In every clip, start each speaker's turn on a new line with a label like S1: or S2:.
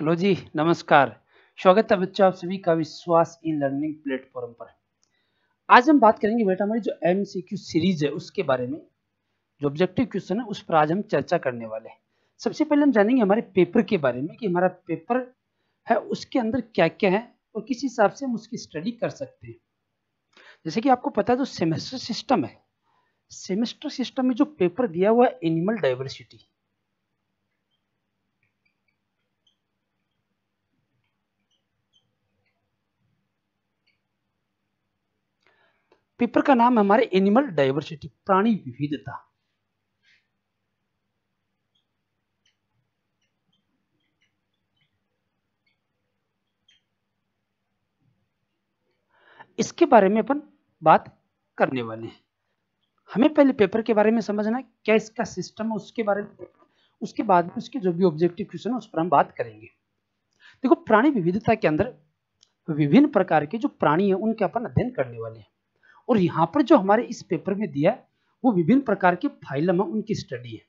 S1: hello जी नमस्कार स्वागत है बच्चों आप सभी का विश्वास इन लर्निंग प्लेटफॉर्म पर आज हम बात करेंगे बेटा हमारी जो एम सीरीज है उसके बारे में जो ऑब्जेक्टिव क्वेश्चन है उस पर आज हम चर्चा करने वाले हैं सबसे पहले हम जानेंगे हमारे पेपर के बारे में कि हमारा पेपर है उसके अंदर क्या क्या है और किस हिसाब से हम उसकी स्टडी कर सकते हैं जैसे कि आपको पता है जो सेमेस्टर सिस्टम है सेमेस्टर सिस्टम में जो पेपर दिया हुआ है एनिमल डाइवर्सिटी पेपर का नाम है हमारे एनिमल डाइवर्सिटी प्राणी विविधता इसके बारे में अपन बात करने वाले हैं हमें पहले पेपर के बारे में समझना है क्या इसका सिस्टम है उसके बारे में उसके बाद में उसके जो भी ऑब्जेक्टिव क्वेश्चन है उस पर हम बात करेंगे देखो प्राणी विविधता के अंदर विभिन्न प्रकार के जो प्राणी है उनके अपन अध्ययन करने वाले हैं और यहाँ पर जो हमारे इस पेपर में दिया है वो विभिन्न प्रकार के फाइलम है उनकी स्टडी है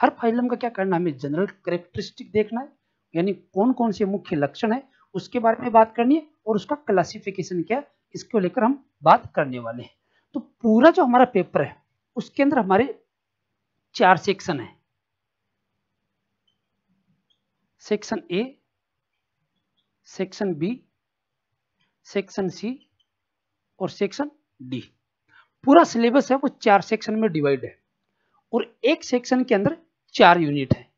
S1: हर फाइलम का क्या करना है हमें जनरल करेक्टरिस्टिक देखना है यानी कौन कौन से मुख्य लक्षण है उसके बारे में बात करनी है और उसका क्लासिफिकेशन क्या है इसको लेकर हम बात करने वाले हैं तो पूरा जो हमारा पेपर है उसके अंदर हमारे चार सेक्शन है section A section B section C और सेक्शन डी पूरा सिलेबस है वो चार सेक्शन में डिवाइड है और एक सेक्शन के अंदर चार यूनिट है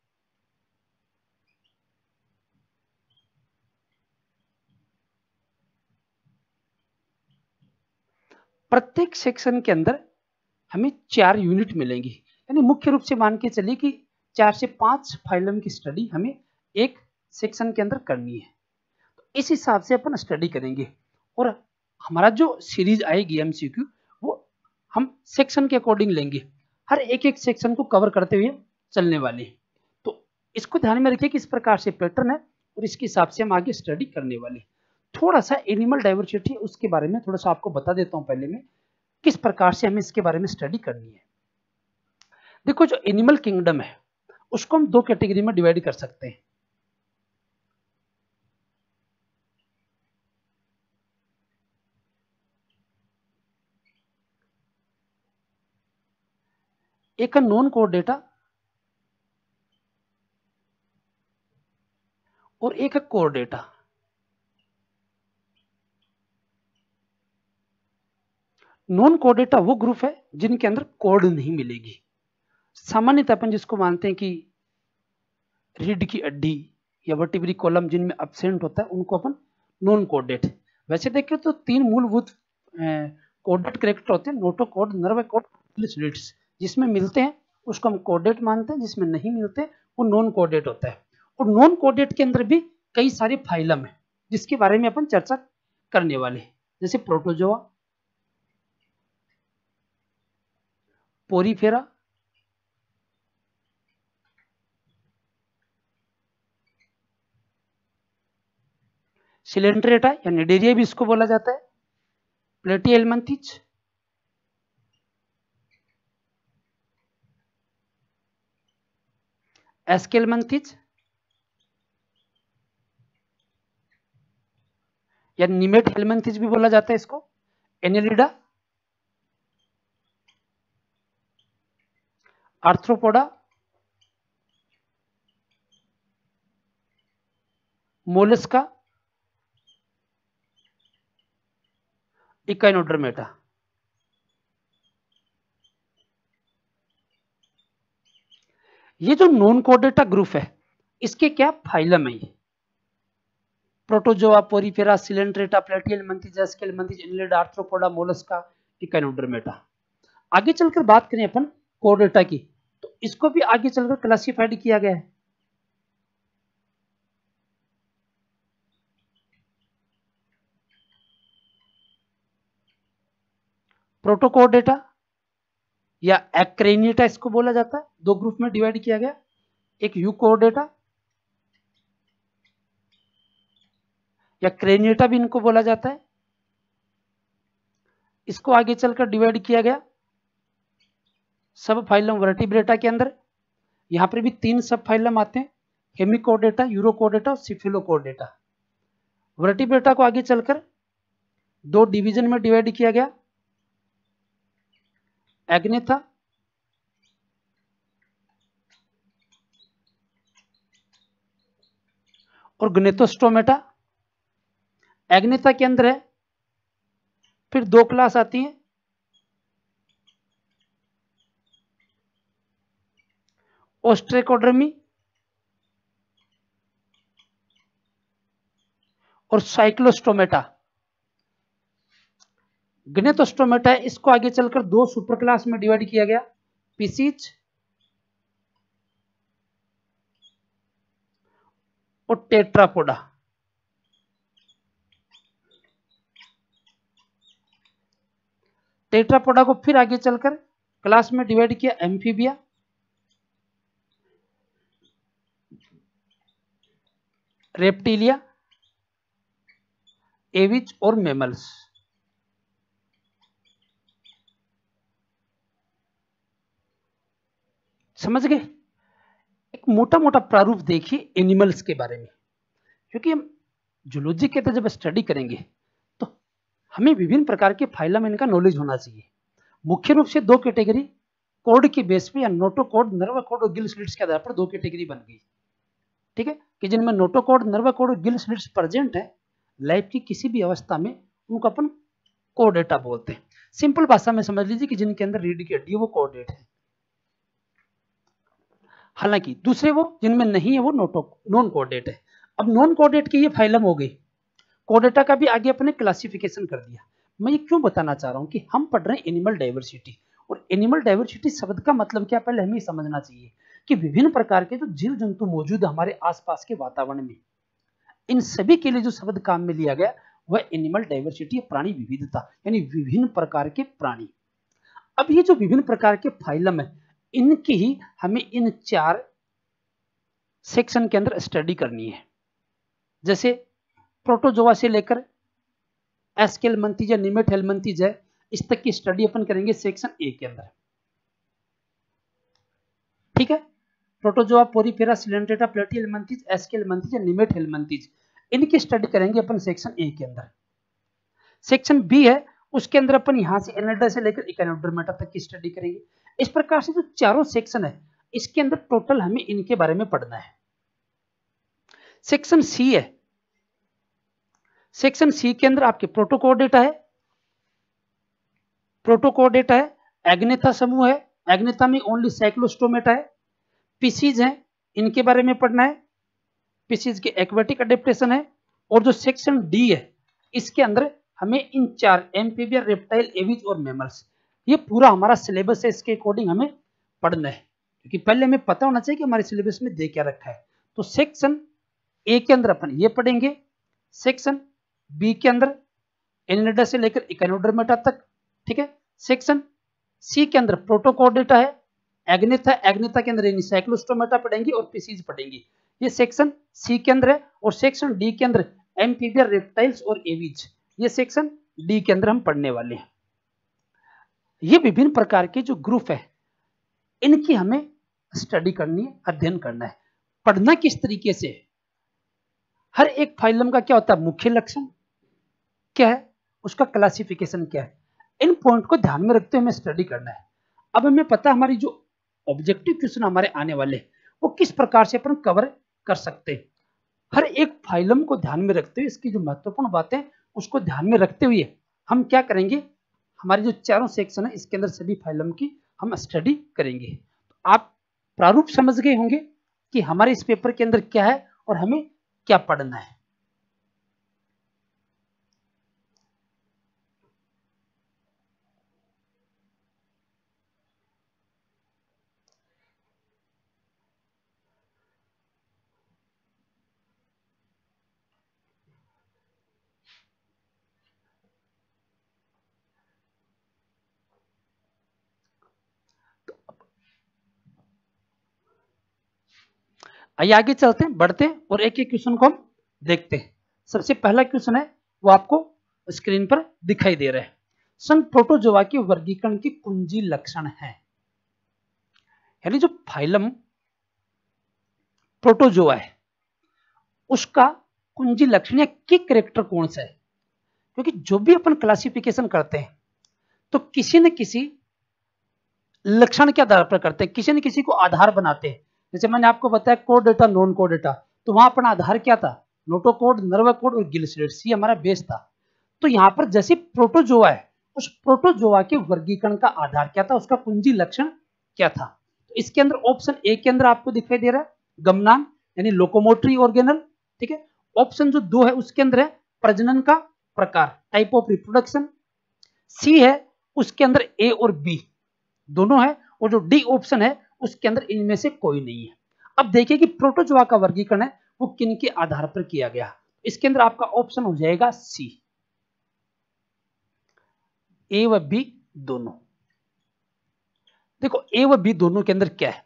S1: प्रत्येक सेक्शन के अंदर हमें चार यूनिट मिलेंगी यानी मुख्य रूप से मान के चलिए कि चार से पांच फाइलम की स्टडी हमें एक सेक्शन के अंदर करनी है तो इस हिसाब से अपन स्टडी करेंगे और हमारा जो सीरीज आएगी एमसीक्यू वो हम सेक्शन के अकॉर्डिंग लेंगे हर एक एक सेक्शन को कवर करते हुए चलने वाले हैं तो इसको ध्यान में रखिए कि इस प्रकार से पैटर्न है और इसके हिसाब से हम आगे स्टडी करने वाले हैं थोड़ा सा एनिमल डाइवर्सिटी उसके बारे में थोड़ा सा आपको बता देता हूँ पहले में किस प्रकार से हमें इसके बारे में स्टडी करनी है देखो जो एनिमल किंगडम है उसको हम दो कैटेगरी में डिवाइड कर सकते हैं एक नॉन कोड डेटा और एक Chordata non Chordata वो ग्रुप है जिनके अंदर कोड नहीं मिलेगी सामान्यतः अपन जिसको मानते हैं कि रीड की अड्डी या वर्टिब्री कॉलम जिनमें एबसेंट होता है उनको अपन नॉन कोडेट वैसे देखें तो तीन मूलभूत कोडेट करेक्टर होते हैं Noto code nerve cord lists जिसमें मिलते हैं उसको हम कोडेट मानते हैं जिसमें नहीं मिलते वो नॉन कोडेट होता है और नॉन कोडेट के अंदर भी कई सारे फाइलम है जिसके बारे में अपन चर्चा करने वाले हैं जैसे प्रोटोजोआ पोरीफेरा सिलेंड्रेटा या निडेरिया भी इसको बोला जाता है प्लेटी एलमंथिच एस्केलमंथिज या निमेट हेलमंथिज भी बोला जाता है इसको एनेलिडा आर्थ्रोपोडा मोलस्का मेटा ये जो नॉन कोडेटा ग्रुप है इसके क्या फाइलम है Protozoa Porifera Coelenterata Platyhelminthes Aschelminthes Annelida Arthropoda Mollusca Echinodermata आगे चलकर बात करें अपन कोडेटा की तो इसको भी आगे चलकर क्लासिफाइड किया गया है प्रोटोकोडेटा या एक्रेनिएटा इसको बोला जाता है दो ग्रुप में डिवाइड किया गया एक यूकोडेटा या क्रेनियटा भी इनको बोला जाता है इसको आगे चलकर डिवाइड किया गया सब फाइलम वर्टिब्रेटा के अंदर यहां पर भी तीन सब फाइलम आते हैं हेमिकोडेटा यूरोकोडेटा और सिफिलोकोडेटा वर्टिब्रेटा को आगे चलकर दो डिवीजन में डिवाइड किया गया एग्नेथा और ग्नेथोस्टोमेटा एग्नेथा के अंदर है फिर दो क्लास आती है ओस्ट्रेकोडर्मी और साइक्लोस्टोमेटा गणित है इसको आगे चलकर दो सुपर क्लास में डिवाइड किया गया पीसीच और टेट्रापोडा टेट्रापोडा को फिर आगे चलकर क्लास में डिवाइड किया एम्फीबिया रेप्टिलिया एविच और मेमल्स समझ गए एक मोटा मोटा प्रारूप देखिए एनिमल्स के बारे में क्योंकि हम जूलॉजी के तहत तो जब स्टडी करेंगे तो हमें विभिन्न प्रकार के फाइलम इनका नॉलेज होना चाहिए मुख्य रूप से दो कैटेगरी कोड के बेस पे या नोटो कोड नर्व कोड और गिल स्लिट्स के आधार पर दो कैटेगरी बन गई ठीक है कि जिनमें नोटो कोड नर्व कोड और गिल स्लिट्स प्रेजेंट है लाइफ की किसी भी अवस्था में उनको अपन कोडेटा बोलते हैं सिंपल भाषा में समझ लीजिए कि जिनके अंदर रीड की हड्डी वो कोडेट है हालांकि दूसरे वो जिनमें नहीं है वो नोटो नॉन कोडेट है अब नॉन कोडेट की ये फाइलम हो गई कोडेटा का भी आगे अपने क्लासिफिकेशन कर दिया मैं ये क्यों बताना चाह रहा हूँ कि हम पढ़ रहे हैं एनिमल डाइवर्सिटी और एनिमल डाइवर्सिटी शब्द का मतलब क्या पहले हमें समझना चाहिए कि विभिन्न प्रकार के जो जीव जंतु मौजूद हमारे आस के वातावरण में इन सभी के लिए जो शब्द काम में लिया गया वह एनिमल डाइवर्सिटी प्राणी विविधता यानी विभिन्न प्रकार के प्राणी अब ये जो विभिन्न प्रकार के फाइलम है इनकी ही हमें इन चार सेक्शन के अंदर स्टडी करनी है जैसे प्रोटोजोआ से लेकर एसकेल मंतीज है निमेट हेलमंतीज है इस तक की स्टडी अपन करेंगे सेक्शन ए के अंदर ठीक है Protozoa Porifera Coelenterata Platyhelminthes Aschelminthes या निमेट हेलमंथीज इनकी स्टडी करेंगे अपन सेक्शन ए के अंदर सेक्शन बी है उसके अंदर अपन यहां से एनेडा से लेकर इकानोडर्मेटा तक की स्टडी करेंगे इस प्रकार से जो तो चारों सेक्शन है इसके अंदर टोटल हमें इनके बारे में पढ़ना है सेक्शन सी है सेक्शन सी के अंदर आपके प्रोटोकॉल डेटा है प्रोटोकॉल डेटा है एग्नेता समूह है एग्नेता में ओनली साइक्लोस्टोमेटा है पीसीज हैं इनके बारे में पढ़ना है पीसीज के एक्वेटिक अडेप्टेशन है और जो सेक्शन डी है इसके अंदर हमें इन चार एम्फीबियर रेप्टाइल एविज और मेमल्स ये पूरा हमारा सिलेबस है इसके अकॉर्डिंग हमें पढ़ना है क्योंकि पहले हमें पता होना चाहिए कि हमारे सिलेबस में दे क्या रखा है तो सेक्शन ए के अंदर अपन ये पढ़ेंगे सेक्शन बी के अंदर एनडा से लेकर इकानोडर्मेटा तक ठीक है सेक्शन सी के अंदर डेटा है एग्नेथा एग्नेथा के अंदर साइक्लोस्टोमेटा पढ़ेंगे और पीसीज पढ़ेंगे ये सेक्शन सी के अंदर है और सेक्शन डी के अंदर एम्फीबियर रेप्टाइल्स और एवीज ये सेक्शन डी के अंदर हम पढ़ने वाले हैं ये विभिन्न प्रकार के जो ग्रुप है इनकी हमें स्टडी करनी है अध्ययन करना है पढ़ना किस तरीके से है हर एक फाइलम का क्या होता है मुख्य लक्षण क्या है उसका क्लासिफिकेशन क्या है इन पॉइंट को ध्यान में रखते हुए हमें स्टडी करना है अब हमें पता हमारी जो ऑब्जेक्टिव क्वेश्चन हमारे आने वाले वो किस प्रकार से अपन कवर कर सकते हैं हर एक फाइलम को ध्यान में रखते हुए इसकी जो महत्वपूर्ण बातें उसको ध्यान में रखते हुए हम क्या करेंगे हमारी जो चारों सेक्शन है इसके अंदर सभी फाइलम की हम स्टडी करेंगे तो आप प्रारूप समझ गए होंगे कि हमारे इस पेपर के अंदर क्या है और हमें क्या पढ़ना है आइए आगे चलते हैं बढ़ते हैं और एक एक क्वेश्चन को हम देखते हैं सबसे पहला क्वेश्चन है वो आपको स्क्रीन पर दिखाई दे रहा है सन प्रोटोजोआ के वर्गीकरण के कुंजी लक्षण है यानी जो फाइलम प्रोटोजोआ है उसका कुंजी लक्षण या की करेक्टर कौन सा है क्योंकि जो भी अपन क्लासिफिकेशन करते हैं तो किसी न किसी लक्षण के आधार पर करते हैं किसी न किसी को आधार बनाते हैं जैसे मैंने आपको बताया code data non code data तो वहां अपना आधार क्या था नोटो कोड नर्व कोड और गिलेट ये हमारा बेस था तो यहाँ पर जैसे प्रोटोजोआ है उस प्रोटोजोआ के वर्गीकरण का आधार क्या था उसका कुंजी लक्षण क्या था तो इसके अंदर ऑप्शन ए के अंदर आपको दिखाई दे रहा है गमनांग यानी लोकोमोटरी ऑर्गेनल ठीक है ऑप्शन जो दो है उसके अंदर है प्रजनन का प्रकार टाइप ऑफ रिप्रोडक्शन सी है उसके अंदर ए और बी दोनों है और जो डी ऑप्शन है उसके अंदर इनमें से कोई नहीं है अब देखिए कि प्रोटोजोआ का वर्गीकरण है वो किन के आधार पर किया गया इसके अंदर आपका ऑप्शन हो जाएगा सी ए व बी दोनों देखो ए व बी दोनों के अंदर क्या है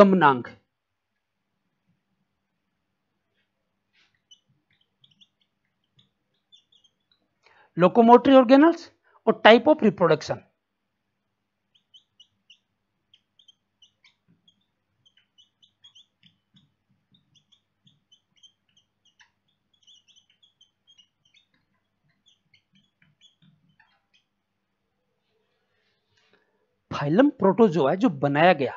S1: गमनांग लोकोमोटरी ऑर्गेनल्स और type of reproduction phylum Protozoa जो बनाया गया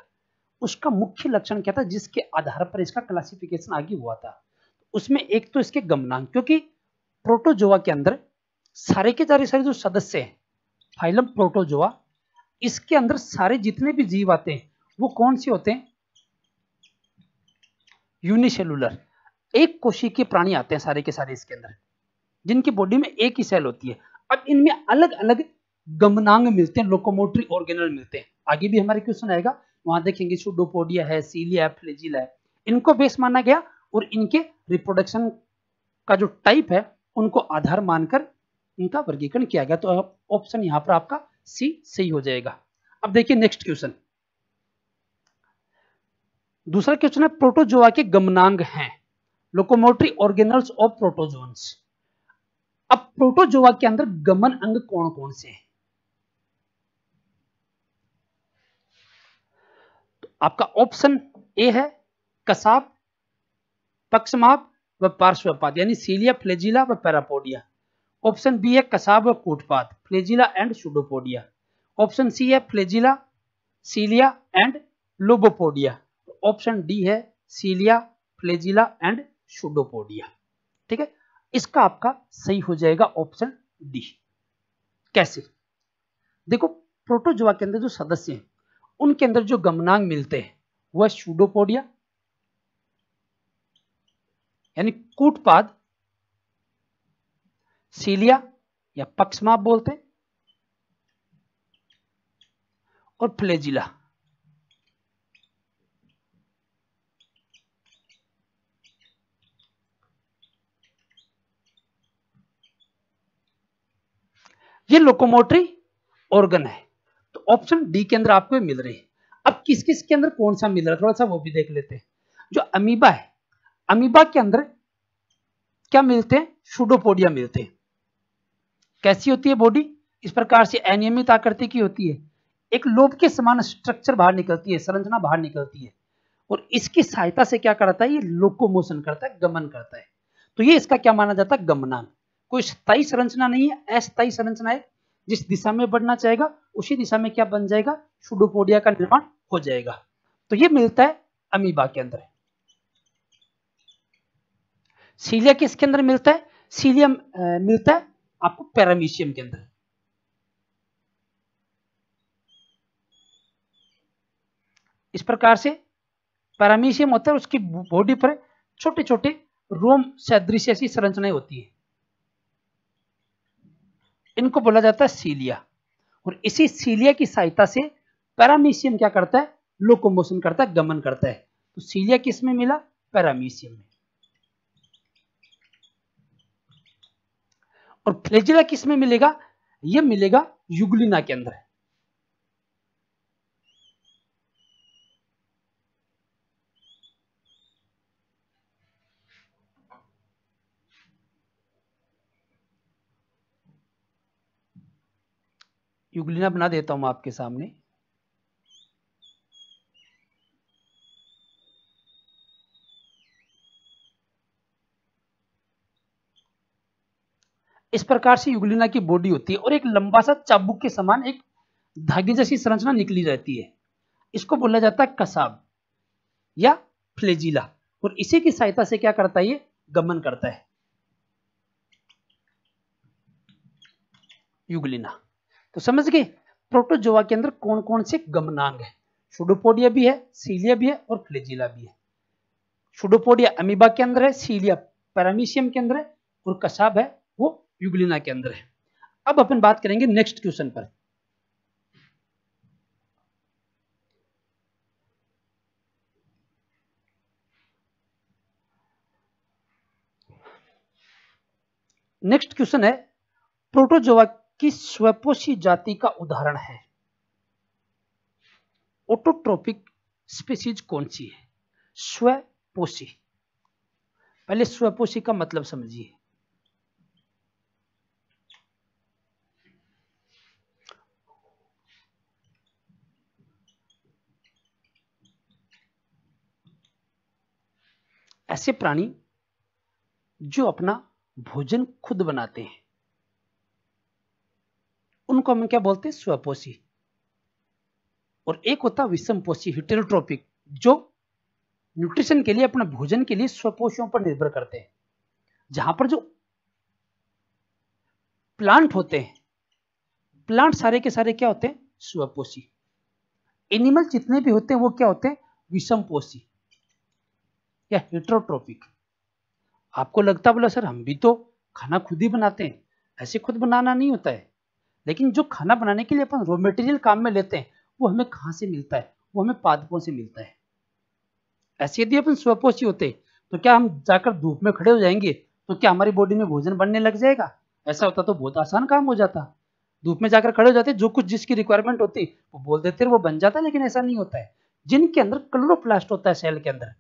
S1: उसका मुख्य लक्षण क्या था जिसके आधार पर इसका क्लासिफिकेशन आगे हुआ था उसमें एक तो इसके गमनांक क्योंकि प्रोटोजोआ के अंदर सारे के सारे सारे जो सदस्य हैं फाइलम प्रोटोजोआ इसके अंदर सारे जितने भी जीव आते हैं वो कौन से होते हैं यूनिसेलुलर एक कोशी के प्राणी आते हैं सारे के सारे इसके अंदर जिनकी बॉडी में एक ही सेल होती है अब इनमें अलग अलग गमनांग मिलते हैं लोकोमोटरी ऑर्गेनल मिलते हैं आगे भी हमारे क्वेश्चन आएगा वहां देखेंगे शुडोपोडिया है सीलिया है है इनको बेस माना गया और इनके रिप्रोडक्शन का जो टाइप है उनको आधार मानकर इनका वर्गीकरण किया गया तो ऑप्शन यहां पर आपका सी सही हो जाएगा अब देखिए नेक्स्ट क्वेश्चन दूसरा क्वेश्चन है प्रोटोजोआ के गमनांग हैं लोकोमोटरी ऑर्गेनल्स ऑफ प्रोटोजोन्स अब प्रोटोजोआ के अंदर गमन अंग कौन कौन से हैं आपका ऑप्शन ए है कसाब पक्षमाप व पार्श्वपात यानी सीलिया फ्लेजिला व पैरापोडिया ऑप्शन बी है कसाब व कूटपात flagella and pseudopodia option C है flagella cilia and lobopodia option D है सीलिया फ्लेजिला एंड सुडोपोडिया ठीक है इसका आपका सही हो जाएगा ऑप्शन डी कैसे देखो प्रोटोजोआ के अंदर जो सदस्य हैं उनके अंदर जो गमनांग मिलते हैं वह शूडोपोडिया यानी कूटपाद सीलिया या पक्षमाप बोलते हैं और फ्लेजिला ये लोकोमोटरी ऑर्गन है ऑप्शन डी के अंदर आपको मिल रही है अब किस किस के अंदर कौन सा मिल रहा है थोड़ा सा वो भी देख लेते हैं जो अमीबा है अमीबा के अंदर क्या मिलते हैं शुडोपोडिया मिलते हैं कैसी होती है बॉडी इस प्रकार से अनियमित आकृति की होती है एक लोब के समान स्ट्रक्चर बाहर निकलती है संरचना बाहर निकलती है और इसकी सहायता से क्या करता है ये लोकोमोशन करता है गमन करता है तो ये इसका क्या माना जाता है गमनांग कोई स्थायी संरचना नहीं है अस्थायी संरचना है जिस दिशा में बढ़ना चाहेगा उसी दिशा में क्या बन जाएगा सुडोपोडिया का निर्माण हो जाएगा तो ये मिलता है अमीबा के अंदर सीलिया किसके अंदर मिलता है सीलिया मिलता है आपको पैरामीशियम के अंदर इस प्रकार से पैरामीशियम होता है उसकी बॉडी पर छोटे छोटे रोम सदृश ऐसी संरचनाएं होती है इनको बोला जाता है सीलिया और इसी सीलिया की सहायता से पैरामीशियम क्या करता है लोकोमोशन करता है गमन करता है तो सीलिया किस में मिला पैरामीशियम में और फ्लेजिला किस में मिलेगा यह मिलेगा युगलिना के अंदर यूग्लिना बना देता हूं आपके सामने इस प्रकार से युगलिना की बॉडी होती है और एक लंबा सा चाबुक के समान एक धागे जैसी संरचना निकली रहती है इसको बोला जाता है कसाब या फ्लेजिला और इसी की सहायता से क्या करता है ये गमन करता है युगलिना तो समझ गए प्रोटोजोआ के अंदर कौन कौन से गमनांग है शुडोपोडिया भी है सीलिया भी है और फ्लेजिला भी है शुडोपोडिया अमीबा के अंदर है सीलिया पैरामीशियम के अंदर है और कसाब है वो युगलिना के अंदर है अब अपन बात करेंगे नेक्स्ट क्वेश्चन पर नेक्स्ट क्वेश्चन है प्रोटोजोआ किस स्वपोषी जाति का उदाहरण है ऑटोट्रोपिक स्पीसीज कौन सी है स्वपोषी पहले स्वपोषी का मतलब समझिए ऐसे प्राणी जो अपना भोजन खुद बनाते हैं उनको हम क्या बोलते हैं स्वपोषी और एक होता है विषमपोषी हिटेरोट्रोपिक जो न्यूट्रिशन के लिए अपना भोजन के लिए स्वपोषियों पर निर्भर करते हैं जहां पर जो प्लांट होते हैं प्लांट सारे के सारे क्या होते हैं स्वपोषी एनिमल जितने भी होते हैं वो क्या होते हैं विषमपोषी या हिट्रोट्रोपिक आपको लगता बोला सर हम भी तो खाना खुद ही बनाते हैं ऐसे खुद बनाना नहीं होता है लेकिन जो खाना बनाने के लिए अपन रॉ मटेरियल काम में लेते हैं वो हमें कहाँ से मिलता है वो हमें पादपों से मिलता है ऐसे यदि अपन स्वपोषी होते तो क्या हम जाकर धूप में खड़े हो जाएंगे तो क्या हमारी बॉडी में भोजन बनने लग जाएगा ऐसा होता तो बहुत आसान काम हो जाता धूप में जाकर खड़े हो जाते जो कुछ जिसकी रिक्वायरमेंट होती वो बोल देते वो बन जाता लेकिन ऐसा नहीं होता है जिनके अंदर क्लोरोप्लास्ट होता है सेल के अंदर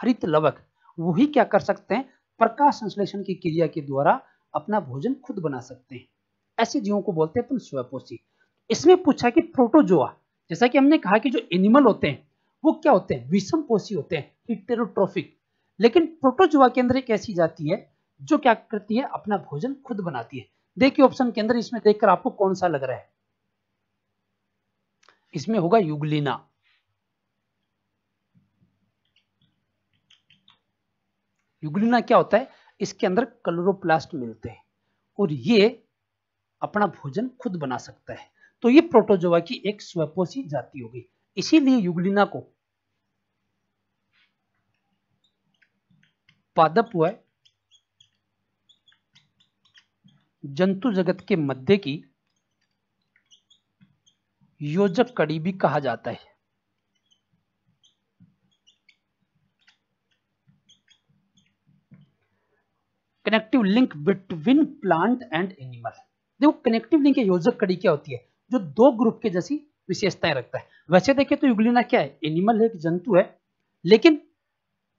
S1: हरित लवक वही क्या कर सकते हैं प्रकाश संश्लेषण की क्रिया के द्वारा अपना भोजन खुद बना सकते हैं ऐसे जीवों को बोलते हैं स्वपोषी इसमें पूछा कि प्रोटोजोआ जैसा कि हमने कहा कि जो एनिमल होते हैं वो क्या होते हैं विषम पोषी होते हैं हिटेरोट्रोफिक लेकिन प्रोटोजोआ के अंदर एक ऐसी जाति है जो क्या करती है अपना भोजन खुद बनाती है देखिए ऑप्शन के अंदर इसमें देखकर आपको कौन सा लग रहा है इसमें होगा युगलिना युगलिना क्या होता है इसके अंदर क्लोरोप्लास्ट मिलते हैं और ये अपना भोजन खुद बना सकता है तो ये प्रोटोजोआ की एक स्वपोषी जाति हो गई इसीलिए युगलिना को पादप हुआ जंतु जगत के मध्य की योजक कड़ी भी कहा जाता है connective link between plant and animal देखो कनेक्टिव लिंक योजक कड़ी क्या होती है जो दो ग्रुप के जैसी विशेषताएं रखता है वैसे देखें तो युगलिना क्या है एनिमल है जंतु है लेकिन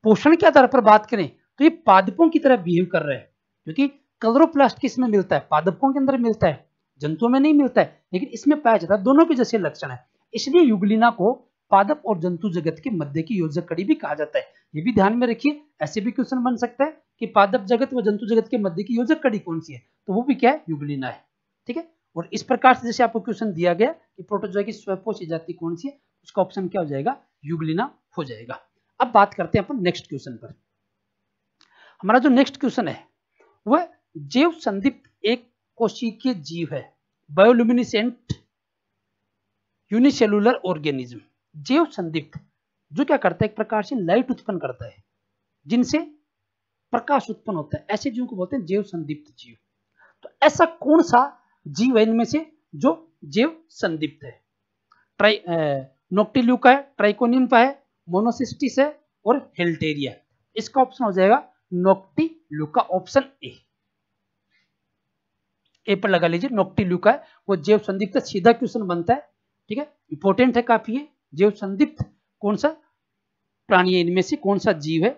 S1: पोषण के आधार पर बात करें तो ये पादपों की तरह बिहेव कर रहे हैं क्योंकि कलरोप्लास्ट में मिलता है पादपों के अंदर मिलता है जंतुओं में नहीं मिलता है लेकिन इसमें पाया जाता है दोनों के जैसे लक्षण है इसलिए युगलिना को पादप और जंतु जगत के मध्य की योजक कड़ी भी कहा जाता है ये भी ध्यान में रखिए ऐसे भी क्वेश्चन बन सकता है कि पादप जगत व जंतु जगत के मध्य की योजक कड़ी कौन सी है तो वो भी क्या है युगलिना है ठीक है और इस प्रकार से जैसे आपको क्वेश्चन दिया गया कि प्रोटोजो की स्वपोषी जाति कौन सी है उसका ऑप्शन क्या हो जाएगा युगलिना हो जाएगा अब बात करते हैं अपन नेक्स्ट क्वेश्चन पर हमारा जो नेक्स्ट क्वेश्चन है वह जीव संदिप्त एक कोशिकीय जीव है बायोलुमिनिसेंट यूनिसेलुलर ऑर्गेनिज्म जीव संदिप्त जो क्या करता है एक प्रकार से लाइट उत्पन्न करता है जिनसे प्रकाश उत्पन्न होता है ऐसे जीव को बोलते हैं जीव संदिप्त जीव तो ऐसा कौन सा जी वैन में से जो जैव संदिप्त है ट्राई नोक्टिल्यू का है ट्राइकोनियम का है मोनोसिस्टिस है और हेल्टेरिया है इसका ऑप्शन हो जाएगा नोक्टिल्यू का ऑप्शन ए ए पर लगा लीजिए नोक्टिल्यू का है वो जैव संदिप्त सीधा क्वेश्चन बनता है ठीक है इंपॉर्टेंट है काफी है जैव संदिप्त कौन सा प्राणी है इनमें से कौन सा जीव है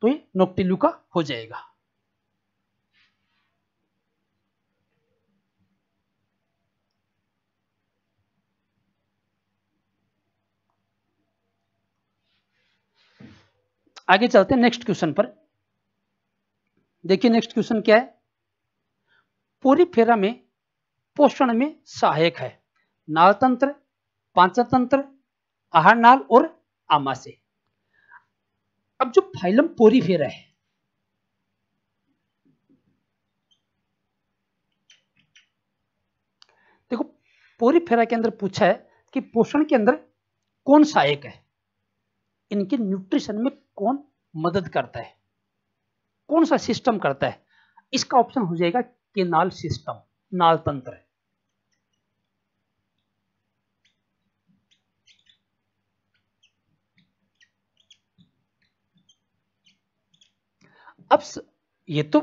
S1: तो ये नोक्टिल्यू का हो जाएगा आगे चलते हैं नेक्स्ट क्वेश्चन पर देखिए नेक्स्ट क्वेश्चन क्या है पूरी फेरा में पोषण में सहायक है नाल तंत्र पांचतंत्र आहार नाल और आमाशय अब जो फाइलम पूरी फेरा है देखो पूरी फेरा के अंदर पूछा है कि पोषण के अंदर कौन सहायक है इनके न्यूट्रिशन में कौन मदद करता है कौन सा सिस्टम करता है इसका ऑप्शन हो जाएगा केनाल सिस्टम नाल तंत्र अब ये तो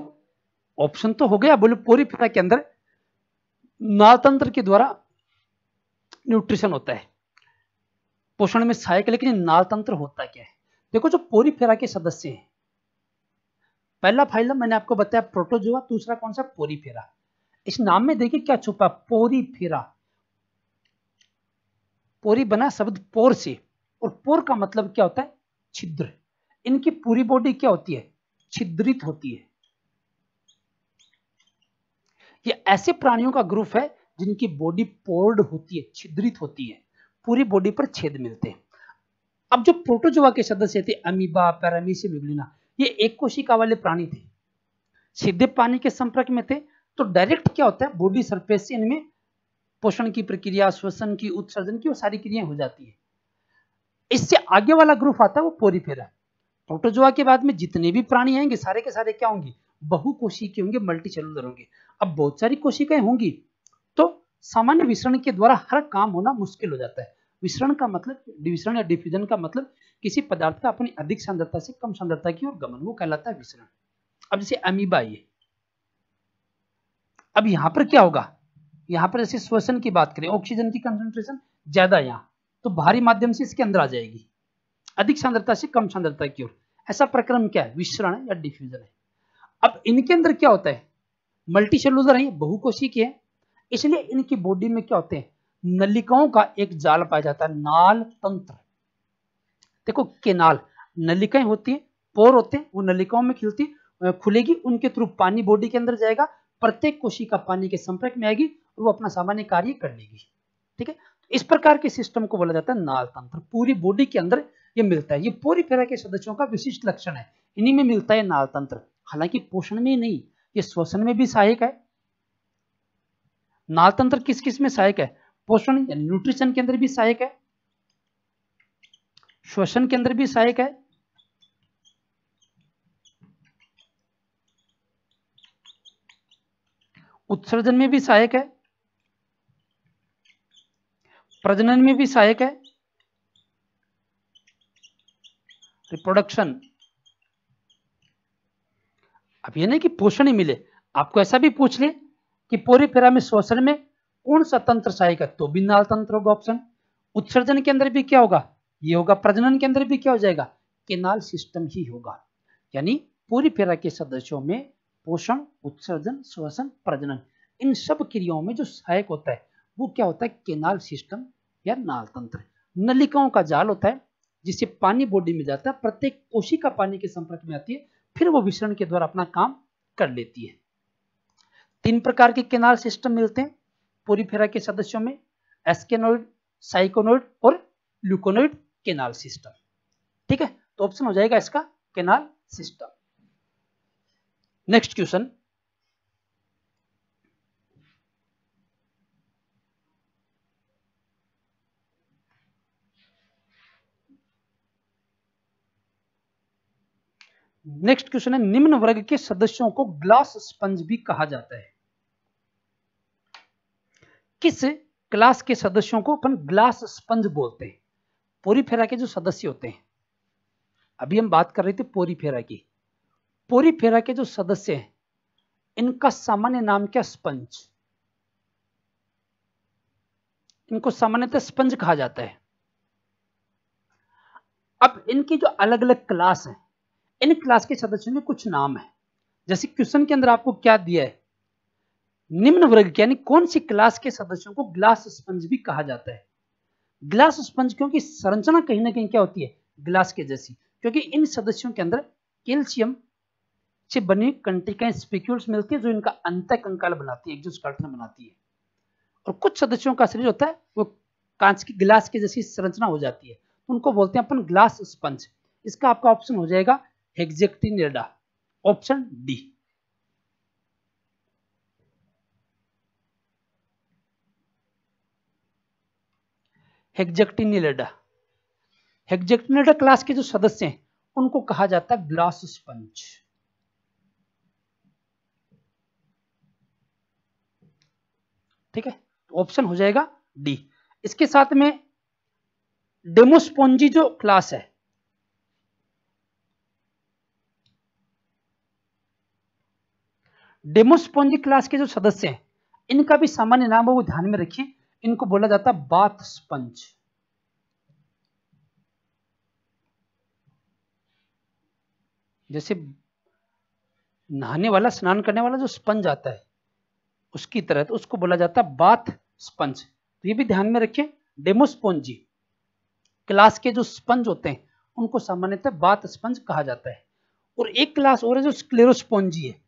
S1: ऑप्शन तो हो गया बोले पूरी पिता के अंदर नालतंत्र के द्वारा न्यूट्रिशन होता है पोषण में सहायक लेकिन नालतंत्र होता क्या है देखो जो पोरीफेरा के सदस्य हैं पहला फाइलम मैंने आपको बताया प्रोटोजोआ दूसरा कौन सा पोरीफेरा इस नाम में देखिए क्या छुपा पोरीफेरा पोरी बना शब्द पोर से और पोर का मतलब क्या होता है छिद्र इनकी पूरी बॉडी क्या होती है छिद्रित होती है ये ऐसे प्राणियों का ग्रुप है जिनकी बॉडी पोर्ड होती है छिद्रित होती है पूरी बॉडी पर छेद मिलते हैं अब जो प्रोटोजोआ के सदस्य थे अमीबा पैरामीना ये एक कोशिका वाले प्राणी थे सीधे पानी के संपर्क में थे तो डायरेक्ट क्या होता है बॉडी सरफेस से इनमें पोषण की प्रक्रिया श्वसन की उत्सर्जन की वो सारी क्रिया हो जाती है इससे आगे वाला ग्रुप आता है वो पोरीफेरा प्रोटोजोआ के बाद में जितने भी प्राणी आएंगे सारे के सारे क्या होंगे बहु बहुकोशिकीय होंगे मल्टी सेलुलर होंगे अब बहुत सारी कोशिकाएं होंगी तो सामान्य विसरण के द्वारा हर काम होना मुश्किल हो जाता है विसरण का मतलब विसरण या डिफ्यूजन का मतलब किसी पदार्थ का अपनी अधिक सांद्रता से कम सांद्रता की ओर गमन वो कहलाता है विसरण अब जैसे अमीबा ये अब यहां पर क्या होगा यहां पर जैसे श्वसन की बात करें ऑक्सीजन की कंसेंट्रेशन ज्यादा यहां तो भारी माध्यम से इसके अंदर आ जाएगी अधिक सांद्रता से कम सांद्रता की ओर ऐसा प्रक्रम क्या है विश्रण या डिफ्यूजन है अब इनके अंदर क्या होता है मल्टी सेलुलर है बहुकोशी के हैं इसलिए इनकी बॉडी में क्या होते हैं नलिकाओं का एक जाल पाया जाता है नाल तंत्र देखो केनाल नलिकाएं होती हैं पोर होते हैं वो नलिकाओं में खिलती खुलेगी उनके थ्रू पानी बॉडी के अंदर जाएगा प्रत्येक कोशिका पानी के संपर्क में आएगी और वो अपना सामान्य कार्य कर लेगी ठीक है तो इस प्रकार के सिस्टम को बोला जाता है नाल तंत्र पूरी बॉडी के अंदर ये मिलता है ये पूरी तरह के सदस्यों का विशिष्ट लक्षण है इन्हीं में मिलता है नाल तंत्र हालांकि पोषण में ही नहीं ये श्वसन में भी सहायक है नाल तंत्र किस किस में सहायक है पोषण या न्यूट्रिशन के अंदर भी सहायक है श्वसन के अंदर भी सहायक है उत्सर्जन में भी सहायक है प्रजनन में भी सहायक है रिप्रोडक्शन अब यह नहीं कि पोषण ही मिले आपको ऐसा भी पूछ ले कि पूरे फेरा में शोषण में कौन सा तंत्र सहायक है तो भी नाल तंत्र होगा ऑप्शन उत्सर्जन के अंदर भी क्या होगा ये होगा प्रजनन के अंदर भी क्या हो जाएगा केनाल सिस्टम ही होगा यानी पूरी पेरा के सदस्यों में पोषण उत्सर्जन श्वसन प्रजनन इन सब क्रियाओं में जो सहायक होता है वो क्या होता है केनाल सिस्टम या नाल तंत्र नलिकाओं का जाल होता है जिससे पानी बॉडी में जाता है प्रत्येक कोशी का पानी के संपर्क में आती है फिर वो विसरण के द्वारा अपना काम कर लेती है तीन प्रकार के केनाल सिस्टम मिलते हैं पोरीफेरा के सदस्यों में एस्केनोइड साइकोनोइड और ल्यूकोनोइड केनाल सिस्टम ठीक है तो ऑप्शन हो जाएगा इसका canal system next question next question है निम्न वर्ग के सदस्यों को ग्लास स्पंज भी कहा जाता है किस क्लास के सदस्यों को अपन ग्लास स्पंज बोलते हैं पोरी फेरा के जो सदस्य होते हैं अभी हम बात कर रहे थे पोरी फेरा की पोरी फेरा के जो सदस्य हैं इनका सामान्य नाम क्या स्पंज इनको सामान्यतः स्पंज कहा जाता है अब इनकी जो अलग अलग क्लास है इन क्लास के सदस्यों के कुछ नाम है जैसे क्वेश्चन के अंदर आपको क्या दिया है निम्न वर्ग यानी कौन सी क्लास के सदस्यों को ग्लास स्पंज भी कहा जाता है ग्लास स्पंज क्योंकि संरचना कहीं ना कहीं क्या होती है ग्लास के जैसी क्योंकि इन सदस्यों के अंदर कैल्शियम से बनी कंटिकाएं स्पिक्यूल्स मिलती है जो इनका अंत कंकाल बनाती है बनाती है और कुछ सदस्यों का शरीर होता है वो कांच की गिलास के जैसी संरचना हो जाती है तो उनको बोलते हैं अपन ग्लास स्पंज इसका आपका ऑप्शन हो जाएगा ऑप्शन डी हेक्जेक्टिनिलेडा क्लास के जो सदस्य हैं उनको कहा जाता है ग्लास स्पंज ठीक है तो ऑप्शन हो जाएगा डी इसके साथ में डेमोस्पोंजी जो क्लास है डेमोस्पोंजी क्लास के जो सदस्य हैं इनका भी सामान्य नाम है वो ध्यान में रखिए इनको बोला जाता है बाथ स्पंज जैसे नहाने वाला स्नान करने वाला जो स्पंज आता है उसकी तरह तो उसको बोला जाता है बाथ स्पंज तो ये भी ध्यान में रखिए डेमोस्पोजी क्लास के जो स्पंज होते हैं उनको सामान्यतः बाथ स्पंज कहा जाता है और एक क्लास और है जो स्क्लेरोस्पोजी है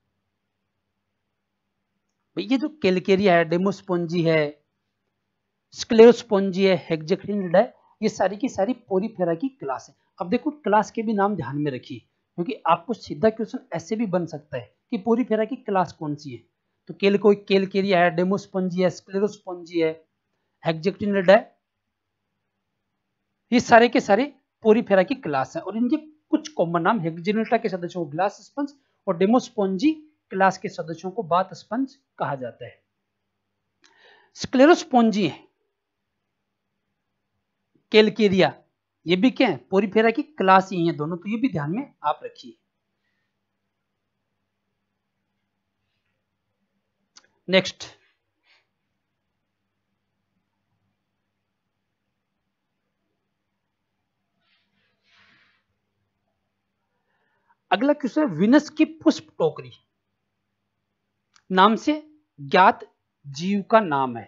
S1: ये जो कैलकेरिया है डेमोस्पोजी है स्क्लेरोस्पोंजिया हेक्जेक्टिनिड है ये सारी की सारी पोरीफेरा की क्लास है अब देखो क्लास के भी नाम ध्यान में रखिए क्योंकि आपको सीधा क्वेश्चन ऐसे भी बन सकता है कि पोरीफेरा की क्लास कौन सी है तो केल को केल केरिया है डेमोस्पोंजिया है हेक्जेक्टिनिड है ये सारे के सारे पोरीफेरा की क्लास है और इनके कुछ कॉमन नाम हेक्जेनिटा के सदस्यों को ग्लास स्पंज और डेमोस्पोंजी क्लास के सदस्यों को बात स्पंज कहा जाता है स्क्लेरोस्पोंजी है केलकेरिया ये भी क्या है पोरीफेरा की क्लास ही है दोनों तो ये भी ध्यान में आप रखिए नेक्स्ट अगला क्वेश्चन है विनस की पुष्प टोकरी नाम से ज्ञात जीव का नाम है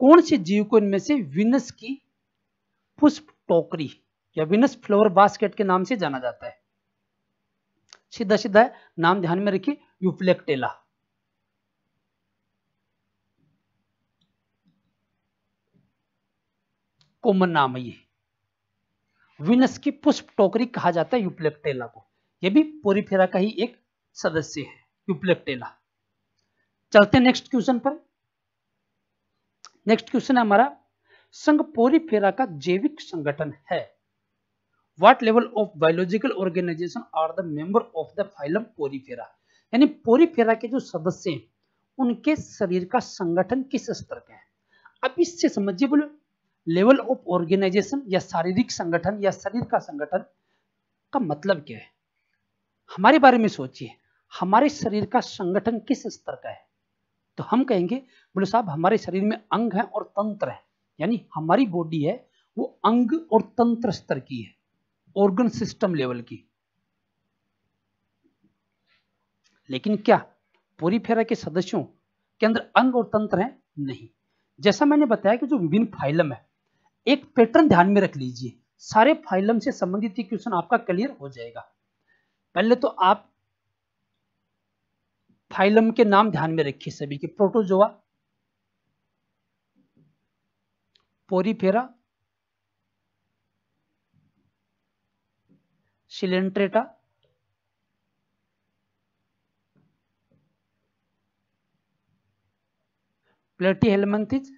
S1: कौन से जीव को इनमें से विनस की पुष्प टोकरी या विनस फ्लोर बास्केट के नाम से जाना जाता है सीधा सीधा है नाम ध्यान में रखिए यूफ्लेक्टेला कॉमन नाम है ये विनस की पुष्प टोकरी कहा जाता है यूप्लेक्टेला को यह भी पोरीफेरा का ही एक सदस्य है यूप्लेक्टेला चलते नेक्स्ट क्वेश्चन पर नेक्स्ट क्वेश्चन है हमारा संघ पोरीफेरा का जैविक संगठन है what level of biological organisation are the member of the phylum Porifera यानी पोरीफेरा के जो सदस्य हैं उनके शरीर का संगठन किस स्तर का है अब इससे समझिए बोलो लेवल ऑफ ऑर्गेनाइजेशन या शारीरिक संगठन या शरीर का संगठन का मतलब क्या है हमारे बारे में सोचिए हमारे शरीर का संगठन किस स्तर का है तो हम कहेंगे बोलो साहब हमारे शरीर में अंग है और तंत्र है यानी हमारी बॉडी है वो अंग और तंत्र स्तर की है ऑर्गन सिस्टम लेवल की लेकिन क्या पूरी फेरा के सदस्यों के अंदर अंग और तंत्र हैं नहीं जैसा मैंने बताया कि जो विभिन्न फाइलम है एक पैटर्न ध्यान में रख लीजिए सारे फाइलम से संबंधित क्वेश्चन आपका क्लियर हो जाएगा पहले तो आप फाइलम के नाम ध्यान में रखिए सभी के protozoa Porifera Coelenterata Platyhelminthes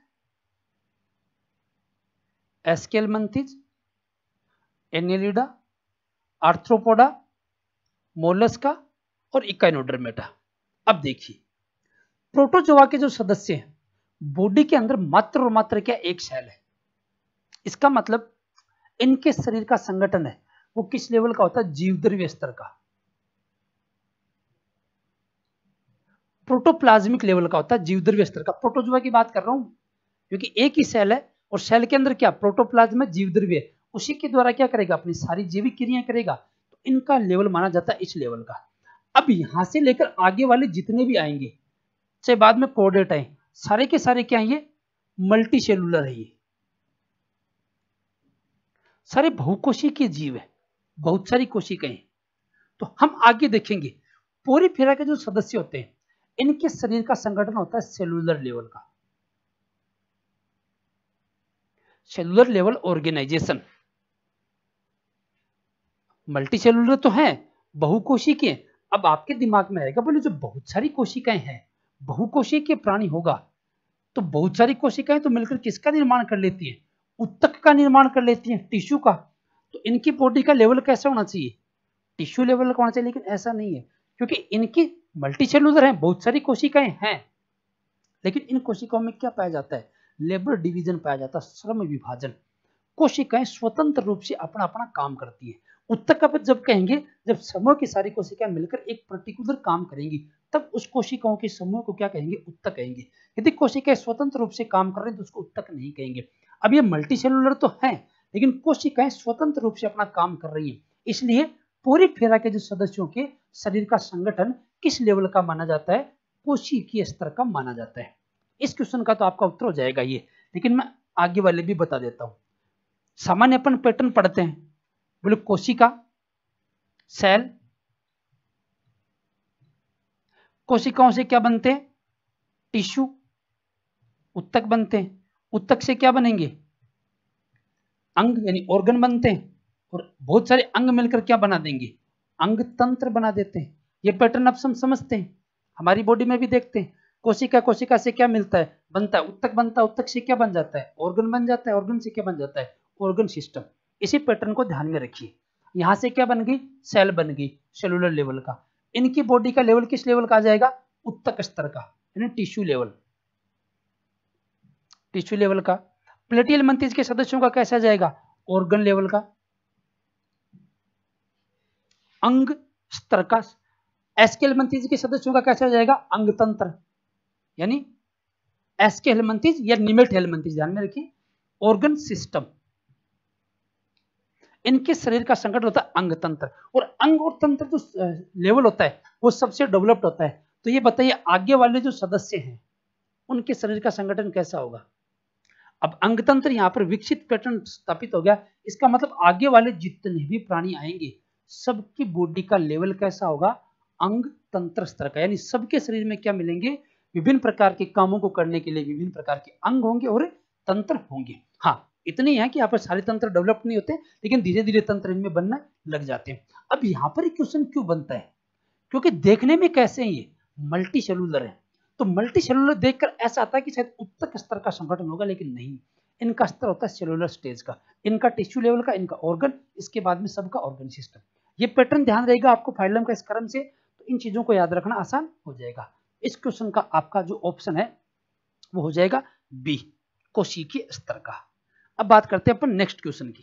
S1: Aschelminthes Annelida Arthropoda Mollusca और इकाइनोडर्मेटा अब देखिए प्रोटोजोवा के जो सदस्य हैं बॉडी के अंदर मात्र और मात्र क्या एक सेल है इसका मतलब इनके शरीर का संगठन है वो किस लेवल का होता है जीवद्रव्य स्तर का प्रोटोप्लाज्मिक लेवल का होता है जीवद्रव्य स्तर का प्रोटोजुआ की बात कर रहा हूं क्योंकि एक ही सेल है और सेल के अंदर क्या प्रोटोप्लाज्म जीवद्रव्य उसी के द्वारा क्या करेगा अपनी सारी जैविक क्रिया करेगा तो इनका लेवल माना जाता है इस लेवल का अब यहां से लेकर आगे वाले जितने भी आएंगे चाहे बाद में कोडेट आए सारे के सारे क्या है ये मल्टी सेलुलर है ये सारे बहुकोशी के जीव है बहुत सारी कोशिकाएं तो हम आगे देखेंगे पूरी फिरा के जो सदस्य होते हैं इनके शरीर का संगठन होता है सेलुलर लेवल का cellular level organisation multicellular तो है बहुकोशी के अब आपके दिमाग में आएगा बोले जो बहुत सारी कोशिकाएं हैं बहुकोशी के प्राणी होगा तो बहुत सारी कोशिकाएं तो मिलकर किसका निर्माण कर लेती है उत्तक का निर्माण कर लेती है टिश्यू का तो इनकी बॉडी का लेवल कैसा होना चाहिए टिश्यू लेवल का होना चाहिए लेकिन ऐसा नहीं है क्योंकि इनकी मल्टी सेलुलर है बहुत सारी कोशिकाएं हैं लेकिन इन कोशिकाओं में क्या पाया जाता है लेबर डिवीजन पाया जाता है श्रम विभाजन कोशिकाएं स्वतंत्र रूप से अपना अपना काम करती है उत्तकपत जब कहेंगे जब समूह की सारी कोशिकाएं मिलकर एक पर्टिकुलर काम करेंगी तब उस कोशिकाओं के समूह को क्या कहेंगे उत्तक कहेंगे यदि कोशिकाएं स्वतंत्र रूप से काम कर रही तो उसको उत्तक नहीं कहेंगे अब ये मल्टी सेलुलर तो है लेकिन कोशिकाएं स्वतंत्र रूप से अपना काम कर रही है इसलिए पूरी फेरा के जो सदस्यों के शरीर का संगठन किस लेवल का माना जाता है कोशिकीय स्तर का माना जाता है इस क्वेश्चन का तो आपका उत्तर हो जाएगा ये लेकिन मैं आगे वाले भी बता देता हूँ सामान्य अपन पैटर्न पढ़ते हैं बोले कोशिका सेल कोशिकाओं से क्या बनते हैं टिश्यू उत्तक बनते हैं उत्तक से क्या बनेंगे अंग यानी ऑर्गन बनते हैं और बहुत सारे अंग मिलकर क्या बना देंगे अंग तंत्र बना देते हैं ये पैटर्न आप समझते हैं हमारी बॉडी में भी देखते हैं कोशिका कोशिका से क्या मिलता है बनता है उत्तक बनता है उत्तक से क्या बन जाता है ऑर्गन बन जाता है ऑर्गन से क्या बन जाता है ऑर्गन सिस्टम इसी पैटर्न को ध्यान में रखिए यहां से क्या बन गई सेल बन गई सेलुलर लेवल का इनकी बॉडी का लेवल किस लेवल का आ जाएगा उत्तक स्तर का यानी टिश्यू लेवल टिश्यू लेवल का प्लेटियल मंथिस के सदस्यों का कैसा जाएगा ऑर्गन लेवल का अंग स्तर का एसकेल मंथिस के सदस्यों का कैसा जाएगा अंग तंत्र यानी एसकेल मंथिस या निमेट हेलमंथिस ध्यान में रखिए ऑर्गन सिस्टम इनके शरीर का संगठन होता है अंग तंत्र और अंग और तंत्र जो लेवल होता है वो सबसे डेवलप्ड होता है तो ये बताइए आगे वाले जो सदस्य हैं उनके शरीर का संगठन कैसा होगा अब अंग तंत्र यहाँ पर विकसित पैटर्न स्थापित हो गया इसका मतलब आगे वाले जितने भी प्राणी आएंगे सबकी बॉडी का लेवल कैसा होगा अंग तंत्र स्तर का यानी सबके शरीर में क्या मिलेंगे विभिन्न प्रकार के कामों को करने के लिए विभिन्न प्रकार के अंग होंगे और तंत्र होंगे हाँ इतने हैं कि यहाँ पर सारे तंत्र डेवलप नहीं होते लेकिन धीरे धीरे तंत्र इनमें बनना लग जाते हैं अब यहाँ पर क्वेश्चन क्यों बनता है क्योंकि देखने में कैसे है ये मल्टी सेलुलर है तो मल्टी सेलुलर देखकर ऐसा आता है कि शायद उत्तक स्तर का संगठन होगा लेकिन नहीं इनका स्तर होता है सेलुलर स्टेज का इनका टिश्यू लेवल का इनका ऑर्गन इसके बाद में सबका ऑर्गन सिस्टम ये पैटर्न ध्यान रहेगा आपको फाइलम का इस क्रम से तो इन चीजों को याद रखना आसान हो जाएगा इस क्वेश्चन का आपका जो ऑप्शन है वो हो जाएगा बी कोशिकीय स्तर का अब बात करते हैं अपन नेक्स्ट क्वेश्चन की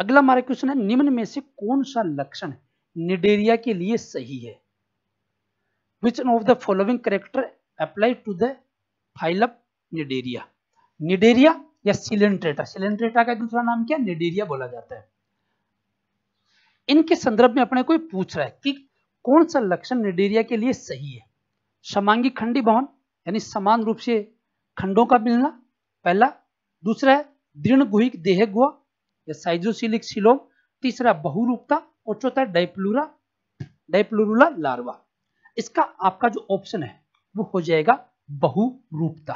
S1: अगला हमारा क्वेश्चन है निम्न में से कौन सा लक्षण निडेरिया के लिए सही है which of the following character apply to the file phylum Cnidaria Cnidaria या सिलेंट्रेटा सिलेंट्रेटा का दूसरा नाम क्या निडेरिया बोला जाता है इनके संदर्भ में अपने कोई पूछ रहा है कि कौन सा लक्षण निडेरिया के लिए सही है समांगी खंडी भवन यानी समान रूप से खंडों का मिलना पहला दूसरा है दृढ़ गुहिक देह गुआ या साइजोसिलिक सिलोम तीसरा बहुरूपता और चौथा डाइप्लूरा डाइप्लूरुला लार्वा इसका आपका जो ऑप्शन है वो हो जाएगा बहुरूपता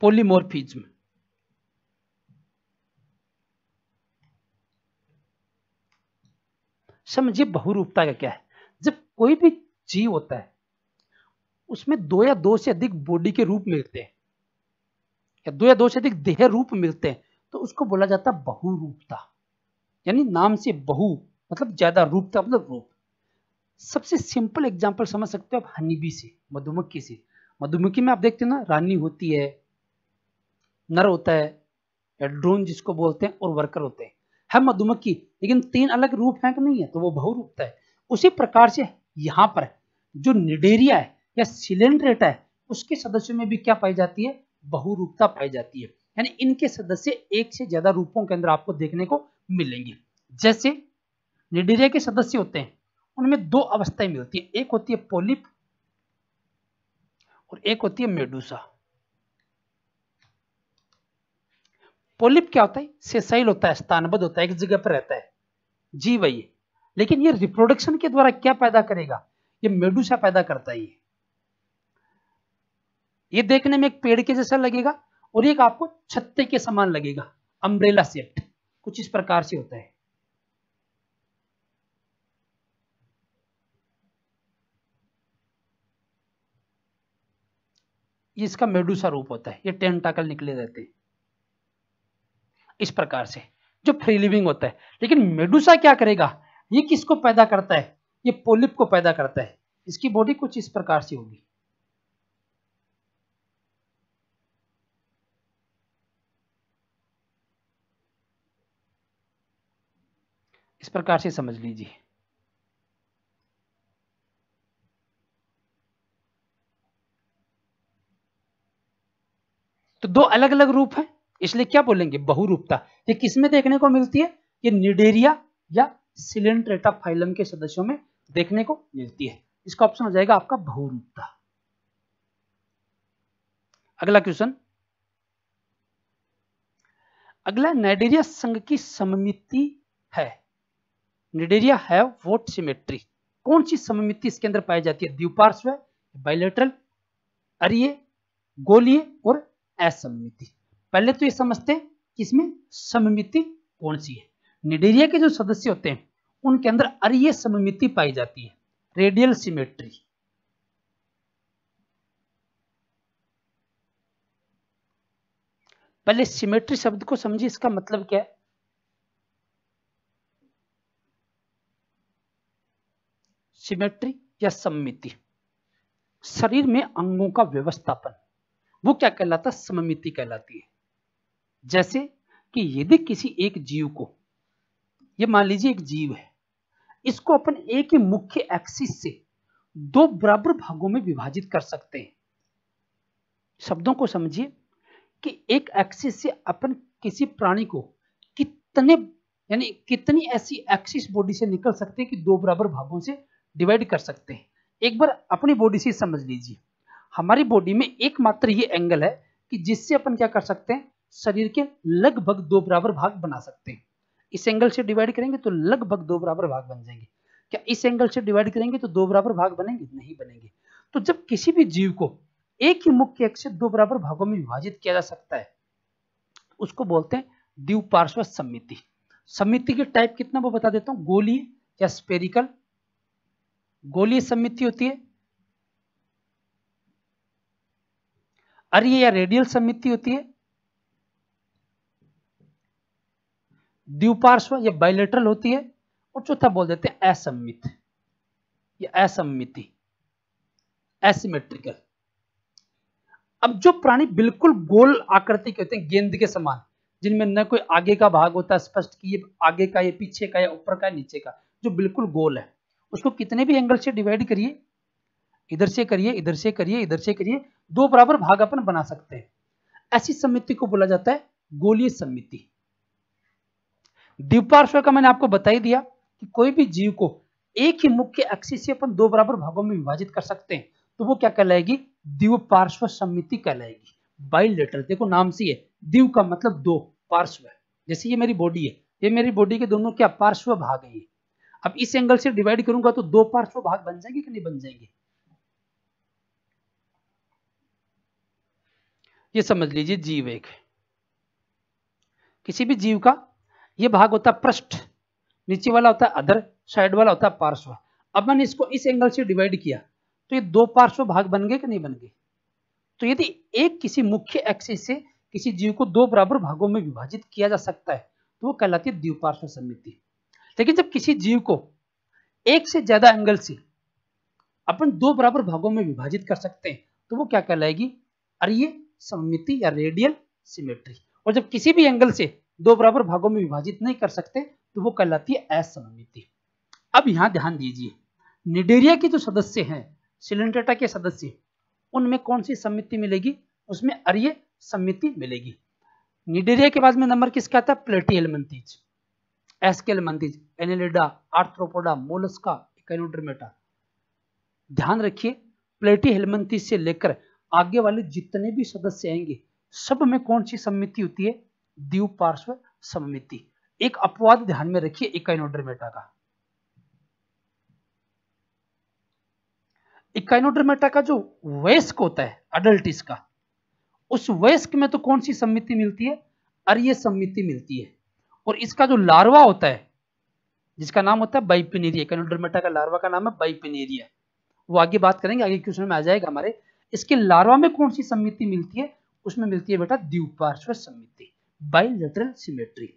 S1: पोलिमोरफिज्म समझिए बहुरूपता का क्या है जब कोई भी जीव होता है उसमें दो या दो से अधिक बॉडी के रूप मिलते हैं या दो या दो से अधिक देह रूप मिलते हैं तो उसको बोला जाता है रूपता यानी नाम से बहु मतलब ज्यादा रूपता मतलब रूप सबसे सिंपल एग्जाम्पल समझ सकते हो आप हनीबी से मधुमक्खी से मधुमक्खी में आप देखते हो ना रानी होती है नर होता है या ड्रोन जिसको बोलते हैं और वर्कर होते हैं है मधुमक्खी लेकिन तीन अलग रूप है कि नहीं है तो वो बहु रूपता है उसी प्रकार से यहाँ पर जो निडेरिया है या सिलेंड्रेट है उसके सदस्यों में भी क्या पाई जाती है बहुरूपता पाई जाती है यानी इनके सदस्य एक से ज्यादा रूपों के अंदर आपको देखने को मिलेंगे जैसे निडिरिया के सदस्य होते हैं उनमें दो अवस्थाएं मिलती है एक होती है पोलिप और एक होती है मेडूसा पोलिप क्या होता है सेसाइल होता है स्थानबद्ध होता है एक जगह पर रहता है जी वही लेकिन ये रिप्रोडक्शन के द्वारा क्या पैदा करेगा ये मेडूसा पैदा करता है ये देखने में एक पेड़ के जैसा लगेगा और एक आपको छत्ते के समान लगेगा अम्ब्रेला सेट कुछ इस प्रकार से होता है ये इसका मेडूसा रूप होता है ये टेंटाकल निकले रहते हैं इस प्रकार से जो फ्री लिविंग होता है लेकिन मेडूसा क्या करेगा ये किसको पैदा करता है ये पोलिप को पैदा करता है इसकी बॉडी कुछ इस प्रकार से होगी इस प्रकार से समझ लीजिए तो दो अलग अलग रूप हैं इसलिए क्या बोलेंगे बहुरूपता ये किसमें देखने को मिलती है ये निडेरिया या सिलेंट्रेटा फाइलम के सदस्यों में देखने को मिलती है इसका ऑप्शन हो जाएगा आपका बहुरूपता अगला क्वेश्चन अगला नाइडेरिया संघ की सममिति है निडेरिया है वोट सिमेट्री कौन सी सममिति इसके अंदर पाई जाती है द्विपार्श्व बायलेटरल अरिय गोलीय और असममिति पहले तो ये समझते हैं कि इसमें सममिति कौन सी है निडेरिया के जो सदस्य होते हैं उनके अंदर अरिय सममिति पाई जाती है रेडियल सिमेट्री पहले सिमेट्री शब्द को समझिए इसका मतलब क्या है सिमेट्री या सम्मिति शरीर में अंगों का व्यवस्थापन वो क्या कहलाता सममिति कहलाती है जैसे कि यदि किसी एक जीव को ये मान लीजिए एक जीव है इसको अपन एक ही मुख्य एक्सिस से दो बराबर भागों में विभाजित कर सकते हैं शब्दों को समझिए कि एक एक्सिस से अपन किसी प्राणी को कितने यानी कितनी ऐसी एक्सिस बॉडी से निकल सकते हैं कि दो बराबर भागों से डिवाइड कर सकते हैं एक बार अपनी बॉडी से समझ लीजिए हमारी बॉडी में एकमात्र ये एंगल है कि जिससे अपन क्या कर सकते हैं शरीर के लगभग दो बराबर भाग बना सकते हैं इस एंगल से डिवाइड करेंगे तो लगभग दो बराबर भाग बन जाएंगे क्या इस एंगल से डिवाइड करेंगे तो दो बराबर भाग बनेंगे नहीं बनेंगे तो जब किसी भी जीव को एक ही मुख्य अक्ष से दो बराबर भागों में विभाजित किया जा सकता है उसको बोलते हैं द्विपार्श्व समिति समिति के टाइप कितना वो बता देता हूँ गोली या स्पेरिकल गोली सम्मिति होती है अरे या रेडियल सम्मिति होती है द्विपार्श्व या बायलेटरल होती है और चौथा बोल देते हैं असम्मित या असम्मिति एसिमेट्रिकल अब जो प्राणी बिल्कुल गोल आकृति के होते हैं गेंद के समान जिनमें न कोई आगे का भाग होता है स्पष्ट कि ये आगे का ये पीछे का या ऊपर का नीचे का जो बिल्कुल गोल है उसको कितने भी एंगल से डिवाइड करिए इधर से करिए इधर से करिए इधर से करिए दो बराबर भाग अपन बना सकते हैं ऐसी समिति को बोला जाता है गोलीय समिति द्वीपार्श्व का मैंने आपको बता ही दिया कि कोई भी जीव को एक ही मुख्य अक्षी से अपन दो बराबर भागों में विभाजित कर सकते हैं तो वो क्या कहलाएगी द्विपार्श्व समिति कहलाएगी लेटर देखो नाम से है दीव का मतलब दो पार्श्व जैसे ये मेरी बॉडी है ये मेरी बॉडी के दोनों क्या पार्श्व भाग है ये अब इस एंगल से डिवाइड करूंगा तो दो पार्श्व भाग बन जाएंगे कि नहीं बन जाएंगे ये समझ लीजिए जीव एक किसी भी जीव का ये भाग होता है पृष्ठ नीचे वाला होता है अदर साइड वाला होता है पार्श्व अब मैंने इसको इस एंगल से डिवाइड किया तो ये दो पार्श्व भाग बन गए कि नहीं बन गए तो यदि एक किसी मुख्य एक्सिस से किसी जीव को दो बराबर भागों में विभाजित किया जा सकता है तो वो कहलाती है द्विपार्श्व समिति देखिए जब किसी जीव को एक से ज्यादा एंगल से अपन दो बराबर भागों में विभाजित कर सकते हैं तो वो क्या कहलाएगी अरे सममिति या रेडियल सिमेट्री और जब किसी भी एंगल से दो बराबर भागों में विभाजित नहीं कर सकते तो वो कहलाती है असममिति अब यहां ध्यान दीजिए निडेरिया के जो सदस्य हैं सिलेंटेटा के सदस्य उनमें कौन सी सम्मिति मिलेगी उसमें अरिय सम्मिति मिलेगी निडेरिया के बाद में नंबर किसका आता है Platyhelminthes Aschelminthes Annelida Arthropoda Mollusca Echinodermata ध्यान रखिए प्लेटी हेलमंथीज से लेकर आगे वाले जितने भी सदस्य आएंगे सब में कौन सी सम्मिति होती है दीव पार्श्व सम्मिति एक अपवाद ध्यान में रखिए इकाइनोड्रमेटा का इकाइनोड्रमेटा का जो वयस्क होता है अडल्ट इसका उस वयस्क में तो कौन सी सम्मिति मिलती है अरिय सम्मिति मिलती है और इसका जो लार्वा होता है जिसका नाम होता है बाइपिनेरिया कैनोडर्मेटा का लार्वा का नाम है बाइपिनेरिया वो आगे बात करेंगे आगे क्वेश्चन में आ जाएगा हमारे इसके लार्वा में कौन सी सम्मिति मिलती है उसमें मिलती है बेटा द्विपार्श्व सम्मिति बाइलेटरल सिमेट्री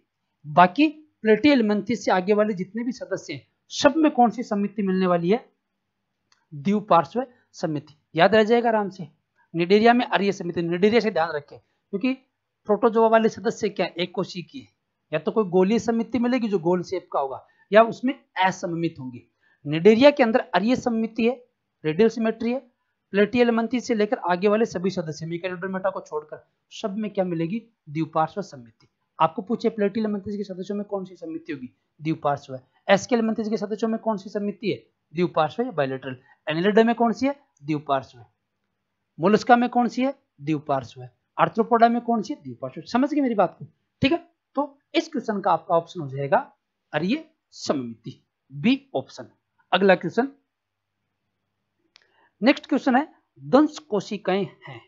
S1: बाकी प्लेटियलमंथिस से आगे वाले जितने भी सदस्य हैं सब में कौन सी सम्मिति मिलने वाली है द्विपार्श्व सम्मिति याद रह जाएगा आराम से निडेरिया में आर्य समिति निडेरिया से ध्यान रखें क्योंकि प्रोटोजोवा वाले सदस्य क्या एक कोशिकीय या तो कोई गोलीय समिति मिलेगी जो गोल शेप का होगा या उसमें असममित होंगी निडेरिया के अंदर अरिय समिति है रेडियल सिमेट्री है प्लेटियल मंथी से लेकर आगे वाले सभी सदस्य मेटा को छोड़कर सब में क्या मिलेगी द्विपार्श्व समिति आपको पूछे प्लेटियल मंथी के सदस्यों में कौन सी समिति होगी द्विपार्श्व है एसकेल मंथी के सदस्यों में कौन सी समिति है द्विपार्श्व या बायोलेटरल एनिलिडा में कौन सी है द्विपार्श्व मोलस्का में कौन सी है द्विपार्श्व है आर्थ्रोपोडा में कौन सी है द्विपार्श्व समझ गए मेरी बात को ठीक है तो इस क्वेश्चन का आपका ऑप्शन हो जाएगा अरिय सममिति बी ऑप्शन अगला क्वेश्चन नेक्स्ट क्वेश्चन है दंश कोशिकाएं हैं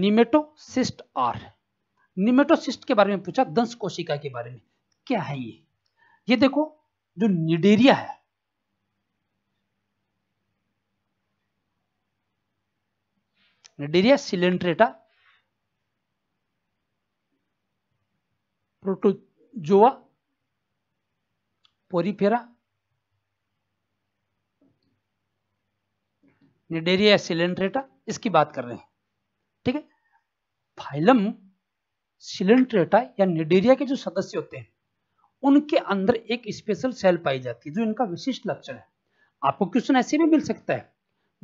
S1: निमेटोसिस्ट आर निमेटोसिस्ट के बारे में पूछा दंश कोशिका के बारे में क्या है ये ये देखो जो निडेरिया है Cnidaria Coelenterata Protozoa Porifera Cnidaria Coelenterata इसकी बात कर रहे हैं ठीक है फाइलम सिलेंट्रेटा या निडेरिया के जो सदस्य होते हैं उनके अंदर एक स्पेशल सेल पाई जाती है जो इनका विशिष्ट लक्षण है आपको क्वेश्चन ऐसे भी मिल सकता है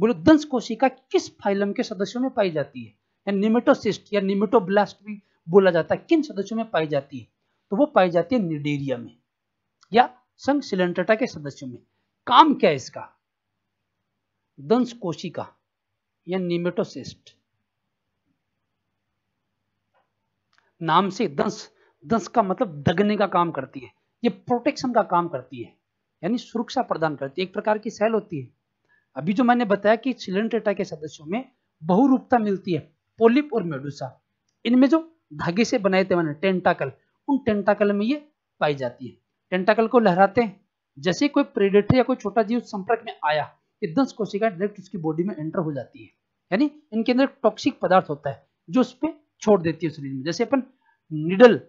S1: गुरुदंश कोशिका किस फाइलम के सदस्यों में पाई जाती है या निमेटोसिस्ट या निमेटोब्लास्ट भी बोला जाता है किन सदस्यों में पाई जाती है तो वो पाई जाती है निडेरिया में या संघ सिलेंटा के सदस्यों में काम क्या है इसका दंश कोशिका या निमेटोसिस्ट नाम से दंश दंश का मतलब दगने का काम करती है ये प्रोटेक्शन का काम करती है यानी सुरक्षा प्रदान करती है एक प्रकार की सेल होती है अभी जो मैंने बताया कि सिलेंटेटा के सदस्यों में बहुरूपता मिलती है पोलिप और मेडुसा इनमें जो धागे से बनाए थे मैंने टेंटाकल उन टेंटाकल में ये पाई जाती है टेंटाकल को लहराते हैं जैसे कोई प्रेडेटर या कोई छोटा जीव संपर्क में आया ये दस कोशिका डायरेक्ट उसकी बॉडी में एंटर हो जाती है यानी इनके अंदर टॉक्सिक पदार्थ होता है जो उस पर छोड़ देती है शरीर में जैसे अपन निडल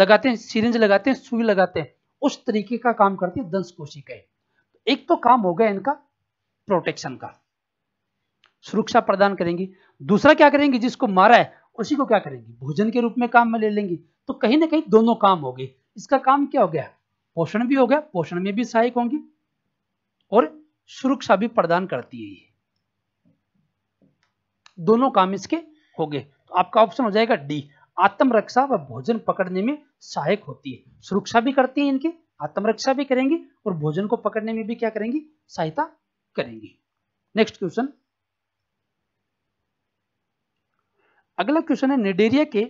S1: लगाते हैं सीरेंज लगाते हैं सुई लगाते हैं उस तरीके का काम करती है दंश कोशिकाएं एक तो काम हो गया इनका प्रोटेक्शन का सुरक्षा प्रदान करेंगी दूसरा क्या करेंगे जिसको मारा है उसी को क्या करेंगी भोजन के रूप में काम में ले लेंगे तो कहीं ना कहीं दोनों काम हो गए इसका काम क्या हो गया पोषण भी हो गया पोषण में भी सहायक होंगी और सुरक्षा भी प्रदान करती है ये दोनों काम इसके हो गए तो आपका ऑप्शन हो जाएगा डी आत्मरक्षा व भोजन पकड़ने में सहायक होती है सुरक्षा भी करती है इनकी आत्मरक्षा भी करेंगी और भोजन को पकड़ने में भी क्या करेंगी सहायता करेंगी नेक्स्ट क्वेश्चन अगला क्वेश्चन है निडेरिया के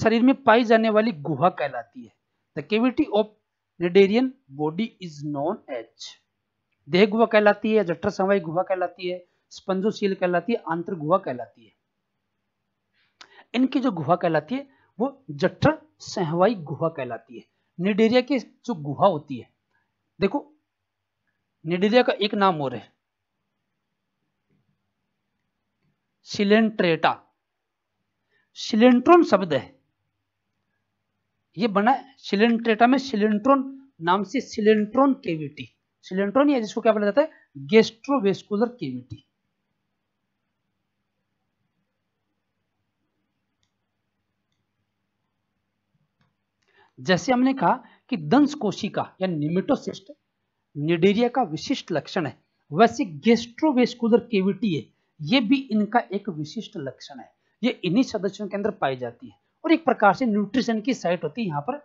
S1: शरीर में पाई जाने वाली गुहा कहलाती है the cavity of cnidarian body is known as देह गुहा कहलाती है जठरसमवाय गुहा कहलाती है स्पंजोशील कहलाती है आंतर गुहा कहलाती है इनकी जो गुहा कहलाती है वो जठर सहवाई गुहा कहलाती है निडेरिया की जो गुहा होती है देखो निडेरिया का एक नाम और है सिलेंट्रेटा सिलेंट्रोन शब्द है ये बना सिलेंट्रेटा में सिलेंट्रोन नाम से सिलेंट्रॉन केविटी सिलेंट्रोन या जिसको क्या बोला जाता है गेस्ट्रोवेस्कुलर केविटी जैसे हमने कहा कि दंश कोशिका या निमेटोसिस्ट निडेरिया का विशिष्ट लक्षण है वैसे गेस्ट्रोवेस्कुलर केविटी है ये भी इनका एक विशिष्ट लक्षण है ये इन्हीं सदस्यों के अंदर पाई जाती है और एक प्रकार से न्यूट्रिशन की साइट होती है यहाँ पर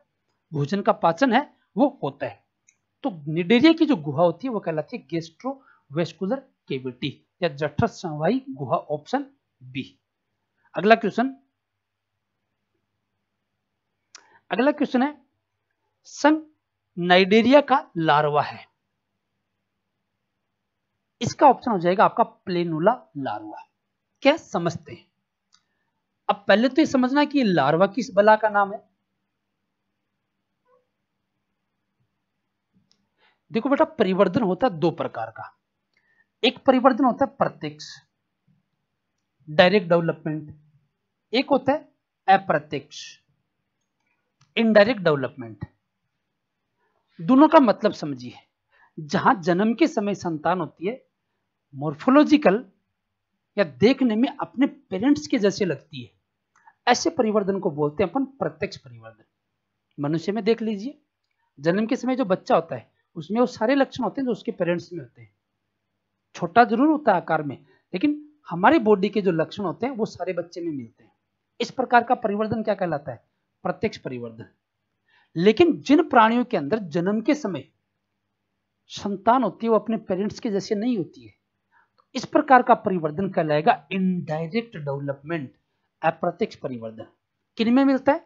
S1: भोजन का पाचन है वो होता है तो निडेरिया की जो गुहा होती है वो कहलाती है गेस्ट्रोवेस्कुलर केविटी या जठर गुहा ऑप्शन बी अगला क्वेश्चन अगला क्वेश्चन है सन नाइडेरिया का लार्वा है इसका ऑप्शन हो जाएगा आपका प्लेनुला लार्वा क्या समझते हैं अब पहले तो ये समझना कि लार्वा किस बला का नाम है देखो बेटा परिवर्तन होता है दो प्रकार का एक परिवर्धन होता है प्रत्यक्ष डायरेक्ट डेवलपमेंट एक होता है अप्रत्यक्ष इनडायरेक्ट डेवलपमेंट दोनों का मतलब समझिए जहां जन्म के समय संतान होती है मोर्फोलॉजिकल या देखने में अपने पेरेंट्स के जैसे लगती है ऐसे परिवर्तन को बोलते हैं अपन प्रत्यक्ष परिवर्तन मनुष्य में देख लीजिए जन्म के समय जो बच्चा होता है उसमें वो सारे लक्षण होते हैं जो उसके पेरेंट्स में होते हैं छोटा जरूर होता है आकार में लेकिन हमारे बॉडी के जो लक्षण होते हैं वो सारे बच्चे में मिलते हैं इस प्रकार का परिवर्तन क्या कहलाता है प्रत्यक्ष परिवर्तन लेकिन जिन प्राणियों के अंदर जन्म के समय संतान होती है वो अपने पेरेंट्स के जैसे नहीं होती है तो इस प्रकार का परिवर्तन कहलाएगा इनडायरेक्ट डेवलपमेंट अप्रत्यक्ष परिवर्धन किन में मिलता है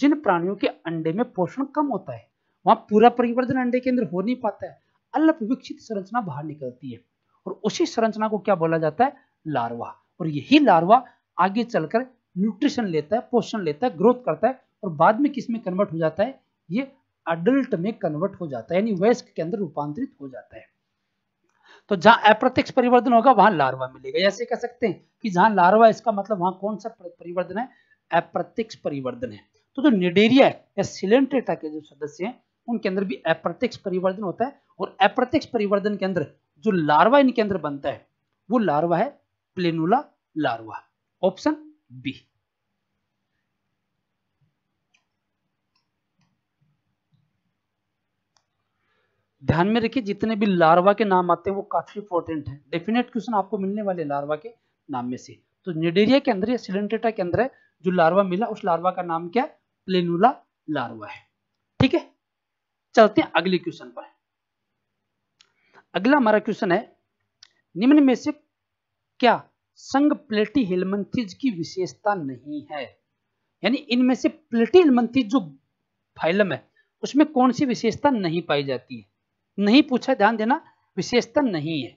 S1: जिन प्राणियों के अंडे में पोषण कम होता है वहां पूरा परिवर्तन अंडे के अंदर हो नहीं पाता है अल्प विकसित संरचना बाहर निकलती है और उसी संरचना को क्या बोला जाता है लार्वा और यही लार्वा आगे चलकर न्यूट्रिशन लेता है पोषण लेता है ग्रोथ करता है और बाद में किसमें कन्वर्ट हो जाता है ये अडल्ट में कन्वर्ट हो जाता है यानी वयस्क के अंदर रूपांतरित हो जाता है तो जहां अप्रत्यक्ष परिवर्तन होगा वहां लार्वा मिलेगा ऐसे कह सकते हैं कि जहां लार्वा इसका मतलब वहां कौन सा परिवर्तन है अप्रत्यक्ष परिवर्तन है तो जो निडेरिया या सिलेंट्रेटा के जो सदस्य हैं उनके अंदर भी अप्रत्यक्ष परिवर्तन होता है और अप्रत्यक्ष परिवर्तन के अंदर जो लार्वा इनके अंदर बनता है वो लार्वा है प्लेनुला लार्वा ऑप्शन बी ध्यान में रखिए जितने भी लार्वा के नाम आते हैं वो काफी इंपॉर्टेंट है डेफिनेट क्वेश्चन आपको मिलने वाले लार्वा के नाम में से तो निडेरिया के अंदर या सिलेंटेटा के अंदर जो लार्वा मिला उस लार्वा का नाम क्या प्लेनुला लार्वा है ठीक है चलते हैं अगले क्वेश्चन पर अगला हमारा क्वेश्चन है निम्न में से क्या संग प्लेटी हेलमंथिज की विशेषता नहीं है यानी इनमें से प्लेटी हेलमंथिज जो फाइलम है उसमें कौन सी विशेषता नहीं पाई जाती है नहीं पूछा ध्यान देना विशेषता नहीं है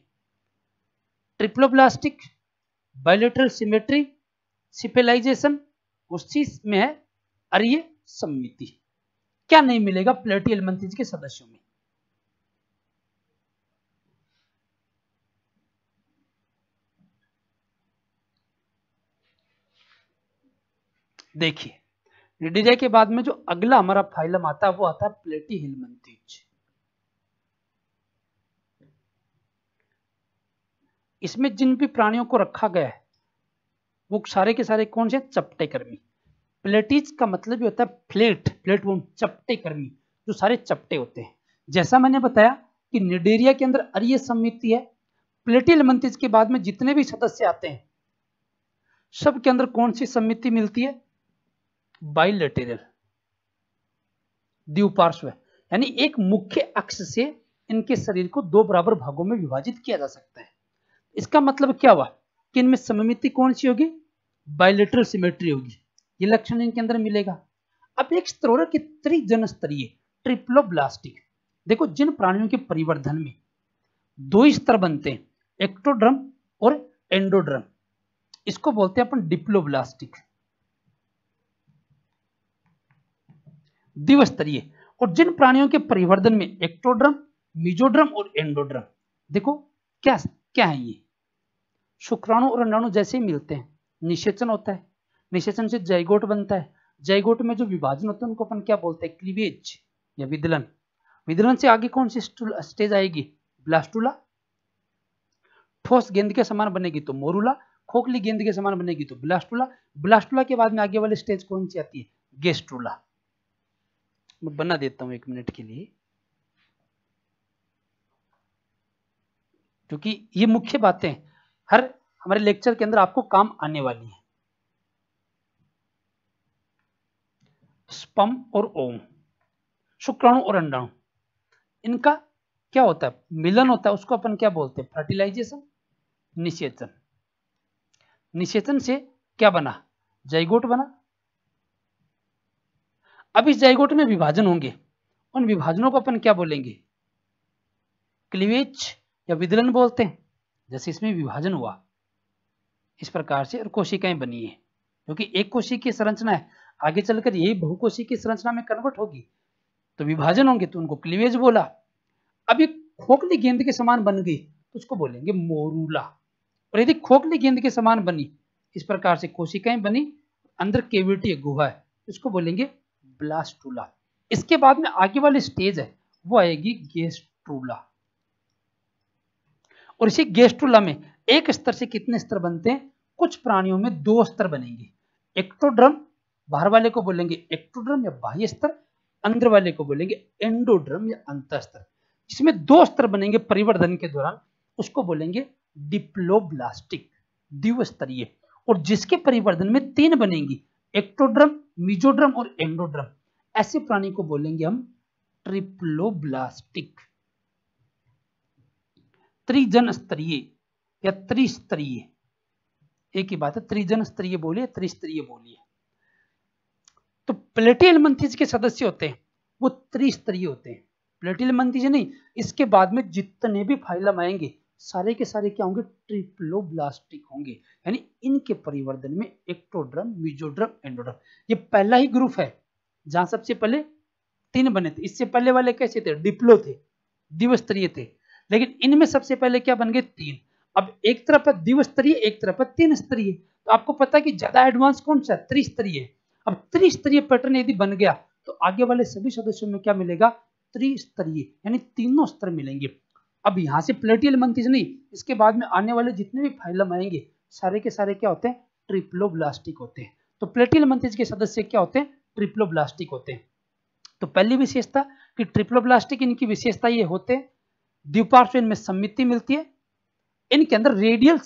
S1: ट्रिप्लोब्लास्टिक बायोलेटरल सिमेट्री सिपेलाइजेशन उस चीज में है अर्य सम्मिति क्या नहीं मिलेगा प्लेटी एलमंत्रिज के सदस्यों में देखिए निडिजा के बाद में जो अगला हमारा फाइलम आता है वो आता है प्लेटी हिलमंतीज इसमें जिन भी प्राणियों को रखा गया है वो सारे के सारे कौन से चपटे कर्मी प्लेटिज का मतलब होता है प्लेट प्लेट वो चपटे कर्मी जो सारे चपटे होते हैं जैसा मैंने बताया कि निडेरिया के अंदर अरिय समिति है प्लेटिल मंतिज के बाद में जितने भी सदस्य आते हैं सब के अंदर कौन सी समिति मिलती है बाइलेटेरियल द्वीपार्श्व यानी एक मुख्य अक्ष से इनके शरीर को दो बराबर भागों में विभाजित किया जा सकता है इसका मतलब क्या हुआ कि इनमें सममिति कौन सी होगी बायोलेटरल सिमेट्री होगी ये लक्षण इनके अंदर मिलेगा अब एक स्त्रोर की त्रिजन त्रिजनस्तरीय ट्रिप्लोब्लास्टिक देखो जिन प्राणियों के परिवर्धन में दो स्तर बनते हैं एक्टोड्रम और एंडोड्रम इसको बोलते हैं अपन डिप्लोब्लास्टिक द्विस्तरीय और जिन प्राणियों के परिवर्धन में एक्टोड्रम मिजोड्रम और एंडोड्रम देखो क्या क्या है ये शुक्राणु और अंडाणु जैसे ही मिलते हैं निषेचन होता है निषेचन से जयगोट बनता है जयगोट में जो विभाजन होता है उनको अपन क्या बोलते हैं क्लीवेज या विदलन विदलन से आगे कौन सी स्टेज आएगी ब्लास्टूला ठोस गेंद के समान बनेगी तो मोरूला खोखली गेंद के समान बनेगी तो ब्लास्टूला ब्लास्टूला के बाद में आगे वाली स्टेज कौन सी आती है गेस्टूला मैं बना देता हूं एक मिनट के लिए क्योंकि ये मुख्य बातें हैं हर हमारे लेक्चर के अंदर आपको काम आने वाली है स्पम और ओम शुक्राणु और अंडाणु इनका क्या होता है मिलन होता है उसको अपन क्या बोलते हैं फर्टिलाइजेशन निषेचन निषेचन से क्या बना जयगोट बना अब इस जयगोट में विभाजन होंगे उन विभाजनों को अपन क्या बोलेंगे क्लीवेज या विदलन बोलते हैं जैसे इसमें विभाजन हुआ इस प्रकार से और कोशिकाएं बनी है क्योंकि एक कोशी की संरचना है आगे चलकर यही बहुकोशी की संरचना में कन्वर्ट होगी तो विभाजन होंगे तो उनको क्लीवेज बोला अब ये खोखली गेंद के समान बन गई तो उसको बोलेंगे मोरूला और यदि खोखली गेंद के समान बनी इस प्रकार से कोशिकाएं बनी अंदर केविटी गुहा है उसको बोलेंगे ब्लास्टूला इसके बाद में आगे वाली स्टेज है वो आएगी गेस्टूला और इसी गेस्टुला में एक स्तर से कितने स्तर बनते हैं कुछ प्राणियों में दो स्तर बनेंगे एक्टोड्रम बाहर वाले को बोलेंगे एक्टोड्रम या बाह्य स्तर अंदर वाले को बोलेंगे एंडोड्रम या अंतस्तर इसमें दो स्तर बनेंगे परिवर्धन के दौरान उसको बोलेंगे डिप्लोब्लास्टिक द्विस्तरीय और जिसके परिवर्धन में तीन बनेंगी एक्टोड्रम मिजोड्रम और एंडोड्रम ऐसे प्राणी को बोलेंगे हम ट्रिप्लोब्लास्टिक त्रिजन स्तरीय या त्रिस्तरीय एक ही बात है त्रिजन स्तरीय बोलिए त्रिस्तरीय बोलिए तो प्लेटियल मंथीज के सदस्य होते हैं वो त्रिस्तरीय होते हैं प्लेटियल मंथीज नहीं इसके बाद में जितने भी फाइलम आएंगे सारे के सारे क्या होंगे ट्रिप्लोब्लास्टिक होंगे यानी इनके परिवर्तन में एक्टोड्रम म्यूजोड्रम एंडोड्रम ये पहला ही ग्रुप है जहां सबसे पहले तीन बने थे इससे पहले वाले कैसे थे डिप्लो थे दिवस्तरीय थे लेकिन इनमें सबसे पहले क्या बन गए तीन अब एक तरफ है द्विस्तरीय एक तरफ है तीन स्तरीय तो आपको पता है कि ज्यादा एडवांस कौन सा त्रिस्तरीय अब त्रिस्तरीय पैटर्न यदि बन गया तो आगे वाले सभी सदस्यों में क्या मिलेगा त्रिस्तरीय यानी तीनों स्तर मिलेंगे अब यहाँ से प्लेटियल मंकीज नहीं इसके बाद में आने वाले जितने भी फाइलम आएंगे सारे के सारे क्या होते हैं ट्रिप्लो होते हैं तो प्लेटियल मंथिज के सदस्य क्या होते हैं ट्रिप्लो होते हैं तो पहली विशेषता कि ट्रिप्लोब्लास्टिक इनकी विशेषता ये होते हैं द्विपार्श्व में सम्मिति मिलती है इनके अंदर रेडियल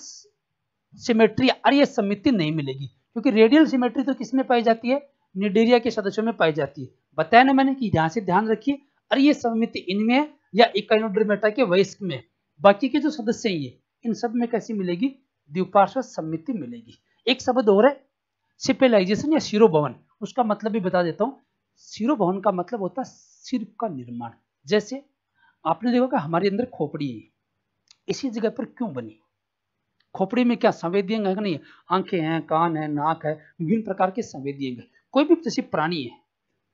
S1: सिमेट्री और यह सम्मिति नहीं मिलेगी क्योंकि रेडियल सिमेट्री तो किसमें पाई जाती है निडेरिया के सदस्यों में पाई जाती है बताया ना मैंने कि यहां से ध्यान रखिए और ये सम्मिति इनमें है या इकाइनोड्रमेटा के वयस्क में बाकी के जो सदस्य हैं ये इन सब में कैसी मिलेगी द्विपार्श्व सम्मिति मिलेगी एक शब्द और है सिपेलाइजेशन या शिरो भवन उसका मतलब भी बता देता हूँ भवन का मतलब होता है सिर का निर्माण जैसे आपने देखा कि हमारे अंदर खोपड़ी है इसी जगह पर क्यों बनी खोपड़ी में क्या संवेदी अंग है कि नहीं आंखें हैं कान है नाक है विभिन्न प्रकार के संवेदी अंग कोई भी जैसे प्राणी है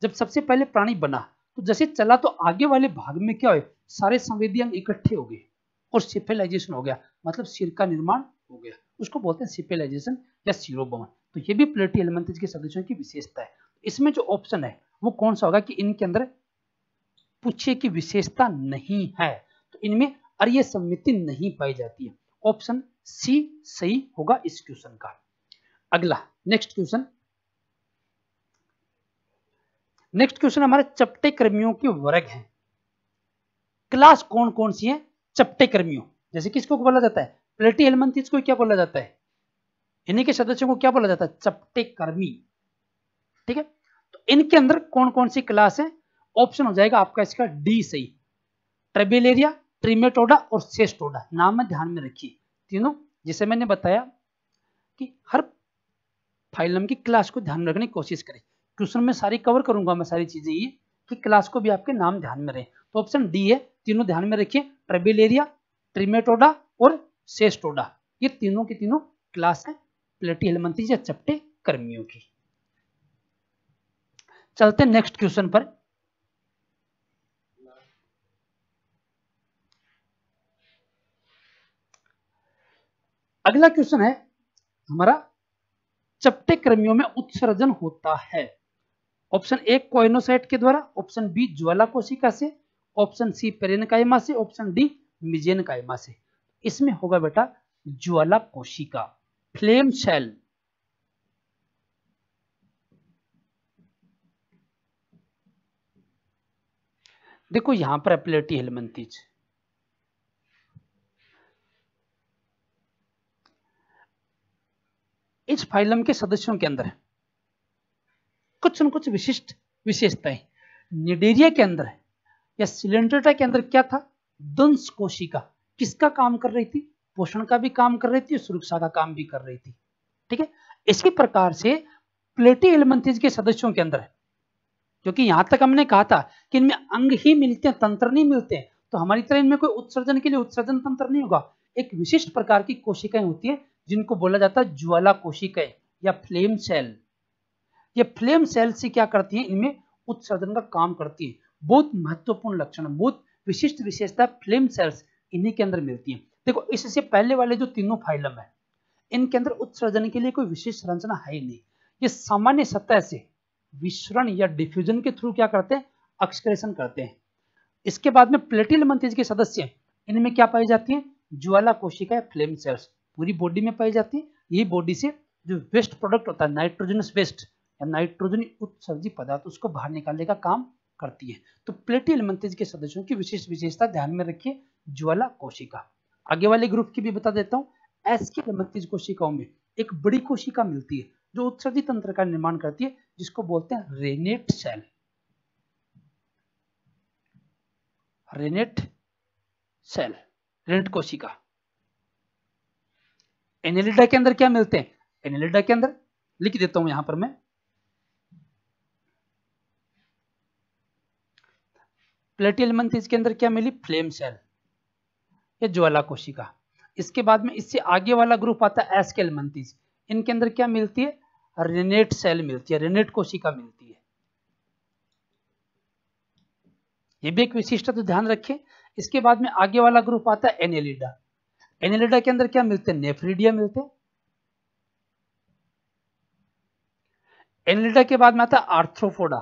S1: जब सबसे पहले प्राणी बना तो जैसे चला तो आगे वाले भाग में क्या हुए सारे संवेदी अंग इकट्ठे हो गए और सिफेलाइजेशन हो गया मतलब सिर का निर्माण हो गया उसको बोलते हैं सिफेलाइजेशन या सिरोबमन तो ये भी प्लेटी एलिमेंटेज के सदस्यों की विशेषता है इसमें जो ऑप्शन है वो कौन सा होगा कि इनके अंदर पूछे की विशेषता नहीं है तो इनमें अर्य सम्मिति नहीं पाई जाती है ऑप्शन सी सही होगा इस क्वेश्चन का अगला नेक्स्ट क्वेश्चन नेक्स्ट क्वेश्चन हमारे चपटे कर्मियों के वर्ग हैं क्लास कौन कौन सी है चपटे कर्मियों जैसे किसको बोला जाता है प्लेटी हेलमंथिस को क्या बोला जाता है इन्हीं के सदस्यों को क्या बोला जाता है चपटे कर्मी ठीक है तो इनके अंदर कौन कौन सी क्लास है ऑप्शन हो जाएगा आपका इसका डी सही ट्रेबेलेरिया ट्रीमेटोडा और सेस्टोडा नाम में ध्यान में रखिए तीनों जिसे मैंने बताया कि हर फाइलम की क्लास को ध्यान रखने की कोशिश करें क्वेश्चन में सारी कवर करूंगा मैं सारी चीजें ये कि क्लास को भी आपके नाम ध्यान में रहे तो ऑप्शन डी है तीनों ध्यान में रखिए ट्रेबिलेरिया ट्रीमेटोडा और सेस्टोडा ये तीनों की तीनों क्लास है प्लेटी हेलमंती या चपटे कर्मियों की चलते नेक्स्ट क्वेश्चन पर अगला क्वेश्चन है हमारा चपटे क्रमियों में उत्सर्जन होता है ऑप्शन ए कोइनोसाइट के द्वारा ऑप्शन बी ज्वाला कोशिका से ऑप्शन सी पेरेनकाइमा से ऑप्शन डी मिजेनकाइमा से इसमें होगा बेटा ज्वाला कोशिका फ्लेम सेल देखो यहां पर एप्लेटी हेलमंतीज फाइलम के सदस्यों के अंदर है कुछ न कुछ विशिष्ट विशेषताएं निडेरिया के अंदर है या सिलेंड्रेटा के अंदर क्या था दंश कोशिका किसका काम कर रही थी पोषण का भी काम कर रही थी और सुरक्षा का काम भी कर रही थी ठीक है इसी प्रकार से प्लेटी एलमंथिज के सदस्यों के अंदर है क्योंकि यहां तक हमने कहा था कि इनमें अंग ही मिलते हैं तंत्र नहीं मिलते हैं तो हमारी तरह इनमें कोई उत्सर्जन के लिए उत्सर्जन तंत्र नहीं होगा एक विशिष्ट प्रकार की कोशिकाएं होती है जिनको बोला जाता है ज्वाला कोशिकाएं या फ्लेम सेल ये फ्लेम सेल से क्या करती है इनमें उत्सर्जन का काम करती है बहुत महत्वपूर्ण लक्षण बहुत विशिष्ट विशेषता फ्लेम सेल्स इन्हीं के अंदर मिलती है देखो इससे पहले वाले जो तीनों फाइलम है इनके अंदर उत्सर्जन के लिए कोई विशेष संरचना है ही नहीं ये सामान्य सतह से विश्रण या डिफ्यूजन के थ्रू क्या करते हैं अक्सक्रेशन करते हैं इसके बाद में प्लेटिल मंथिज के सदस्य इनमें क्या पाई जाती है ज्वाला कोशिका फ्लेम सेल्स पूरी बॉडी में पाई जाती है ये बॉडी से जो वेस्ट प्रोडक्ट होता है नाइट्रोजनस वेस्ट या नाइट्रोजन उत्सर्जी पदार्थ उसको बाहर निकालने का काम करती है तो प्लेटी एलमंतेज के सदस्यों की विशेष विशेषता ध्यान में रखिए ज्वाला कोशिका आगे वाले ग्रुप की भी बता देता हूँ एसके एलमंतेज कोशिकाओं में एक बड़ी कोशिका मिलती है जो उत्सर्जित तंत्र का निर्माण करती है जिसको बोलते हैं renette cell renette cell renette कोशिका एनिलिडा के अंदर क्या मिलते हैं एनिलिडा के अंदर लिख देता हूं यहां पर मैं प्लेटियल मंथिस के अंदर क्या मिली फ्लेम सेल ये ज्वाला कोशिका इसके बाद में इससे आगे वाला ग्रुप आता है एस्केल मंथीज इनके अंदर क्या मिलती है रेनेट सेल मिलती है रेनेट कोशिका मिलती है ये भी एक विशिष्ट तो ध्यान रखें इसके बाद में आगे वाला ग्रुप आता है एनेलिडा एनिलिडा के अंदर क्या मिलते हैं नेफ्रीडिया मिलते हैं एनिलिडा के बाद में आता है आर्थ्रोफोडा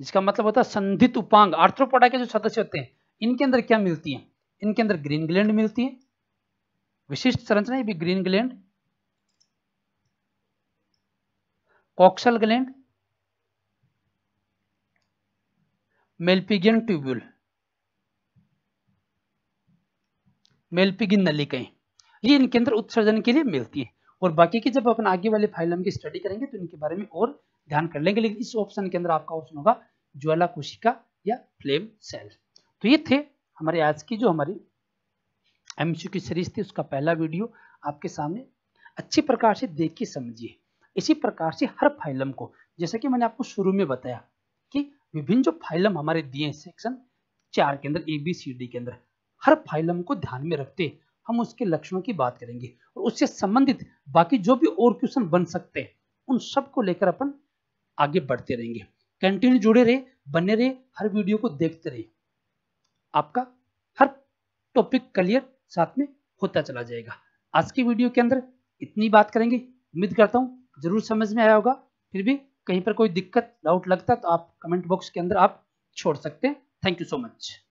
S1: जिसका मतलब होता है संधित उपांग आर्थ्रोपोडा के जो सदस्य होते हैं इनके अंदर क्या मिलती है इनके अंदर ग्रीन ग्लैंड मिलती है विशिष्ट संरचना भी green gland coxal gland Malpighian tubule Malpighian की नलिकाएं ये इनके अंदर उत्सर्जन के लिए मिलती है और बाकी की जब अपन आगे वाले फाइलम की स्टडी करेंगे तो इनके बारे में और ध्यान कर लेंगे लेकिन इस ऑप्शन के अंदर आपका ऑप्शन होगा ज्वाला कोशिका या फ्लेम सेल तो ये थे हमारे आज की जो हमारी एमसीक्यू की सीरीज थी उसका पहला वीडियो आपके सामने अच्छी प्रकार से देख के समझिए इसी प्रकार से हर फाइलम को जैसा कि मैंने आपको शुरू में बताया कि विभिन्न जो फाइलम हमारे दिए सेक्शन चार के अंदर ए बी सी डी के अंदर हर फाइलम को ध्यान में रखते हम उसके लक्षणों की बात करेंगे और उससे संबंधित बाकी जो भी और क्वेश्चन बन सकते हैं उन सब को लेकर अपन आगे बढ़ते रहेंगे कंटिन्यू जुड़े रहे बने रहे हर वीडियो को देखते रहे आपका हर टॉपिक क्लियर साथ में होता चला जाएगा आज की वीडियो के अंदर इतनी बात करेंगे उम्मीद करता हूँ जरूर समझ में आया होगा फिर भी कहीं पर कोई दिक्कत डाउट लगता है तो आप कमेंट बॉक्स के अंदर आप छोड़ सकते हैं थैंक यू सो मच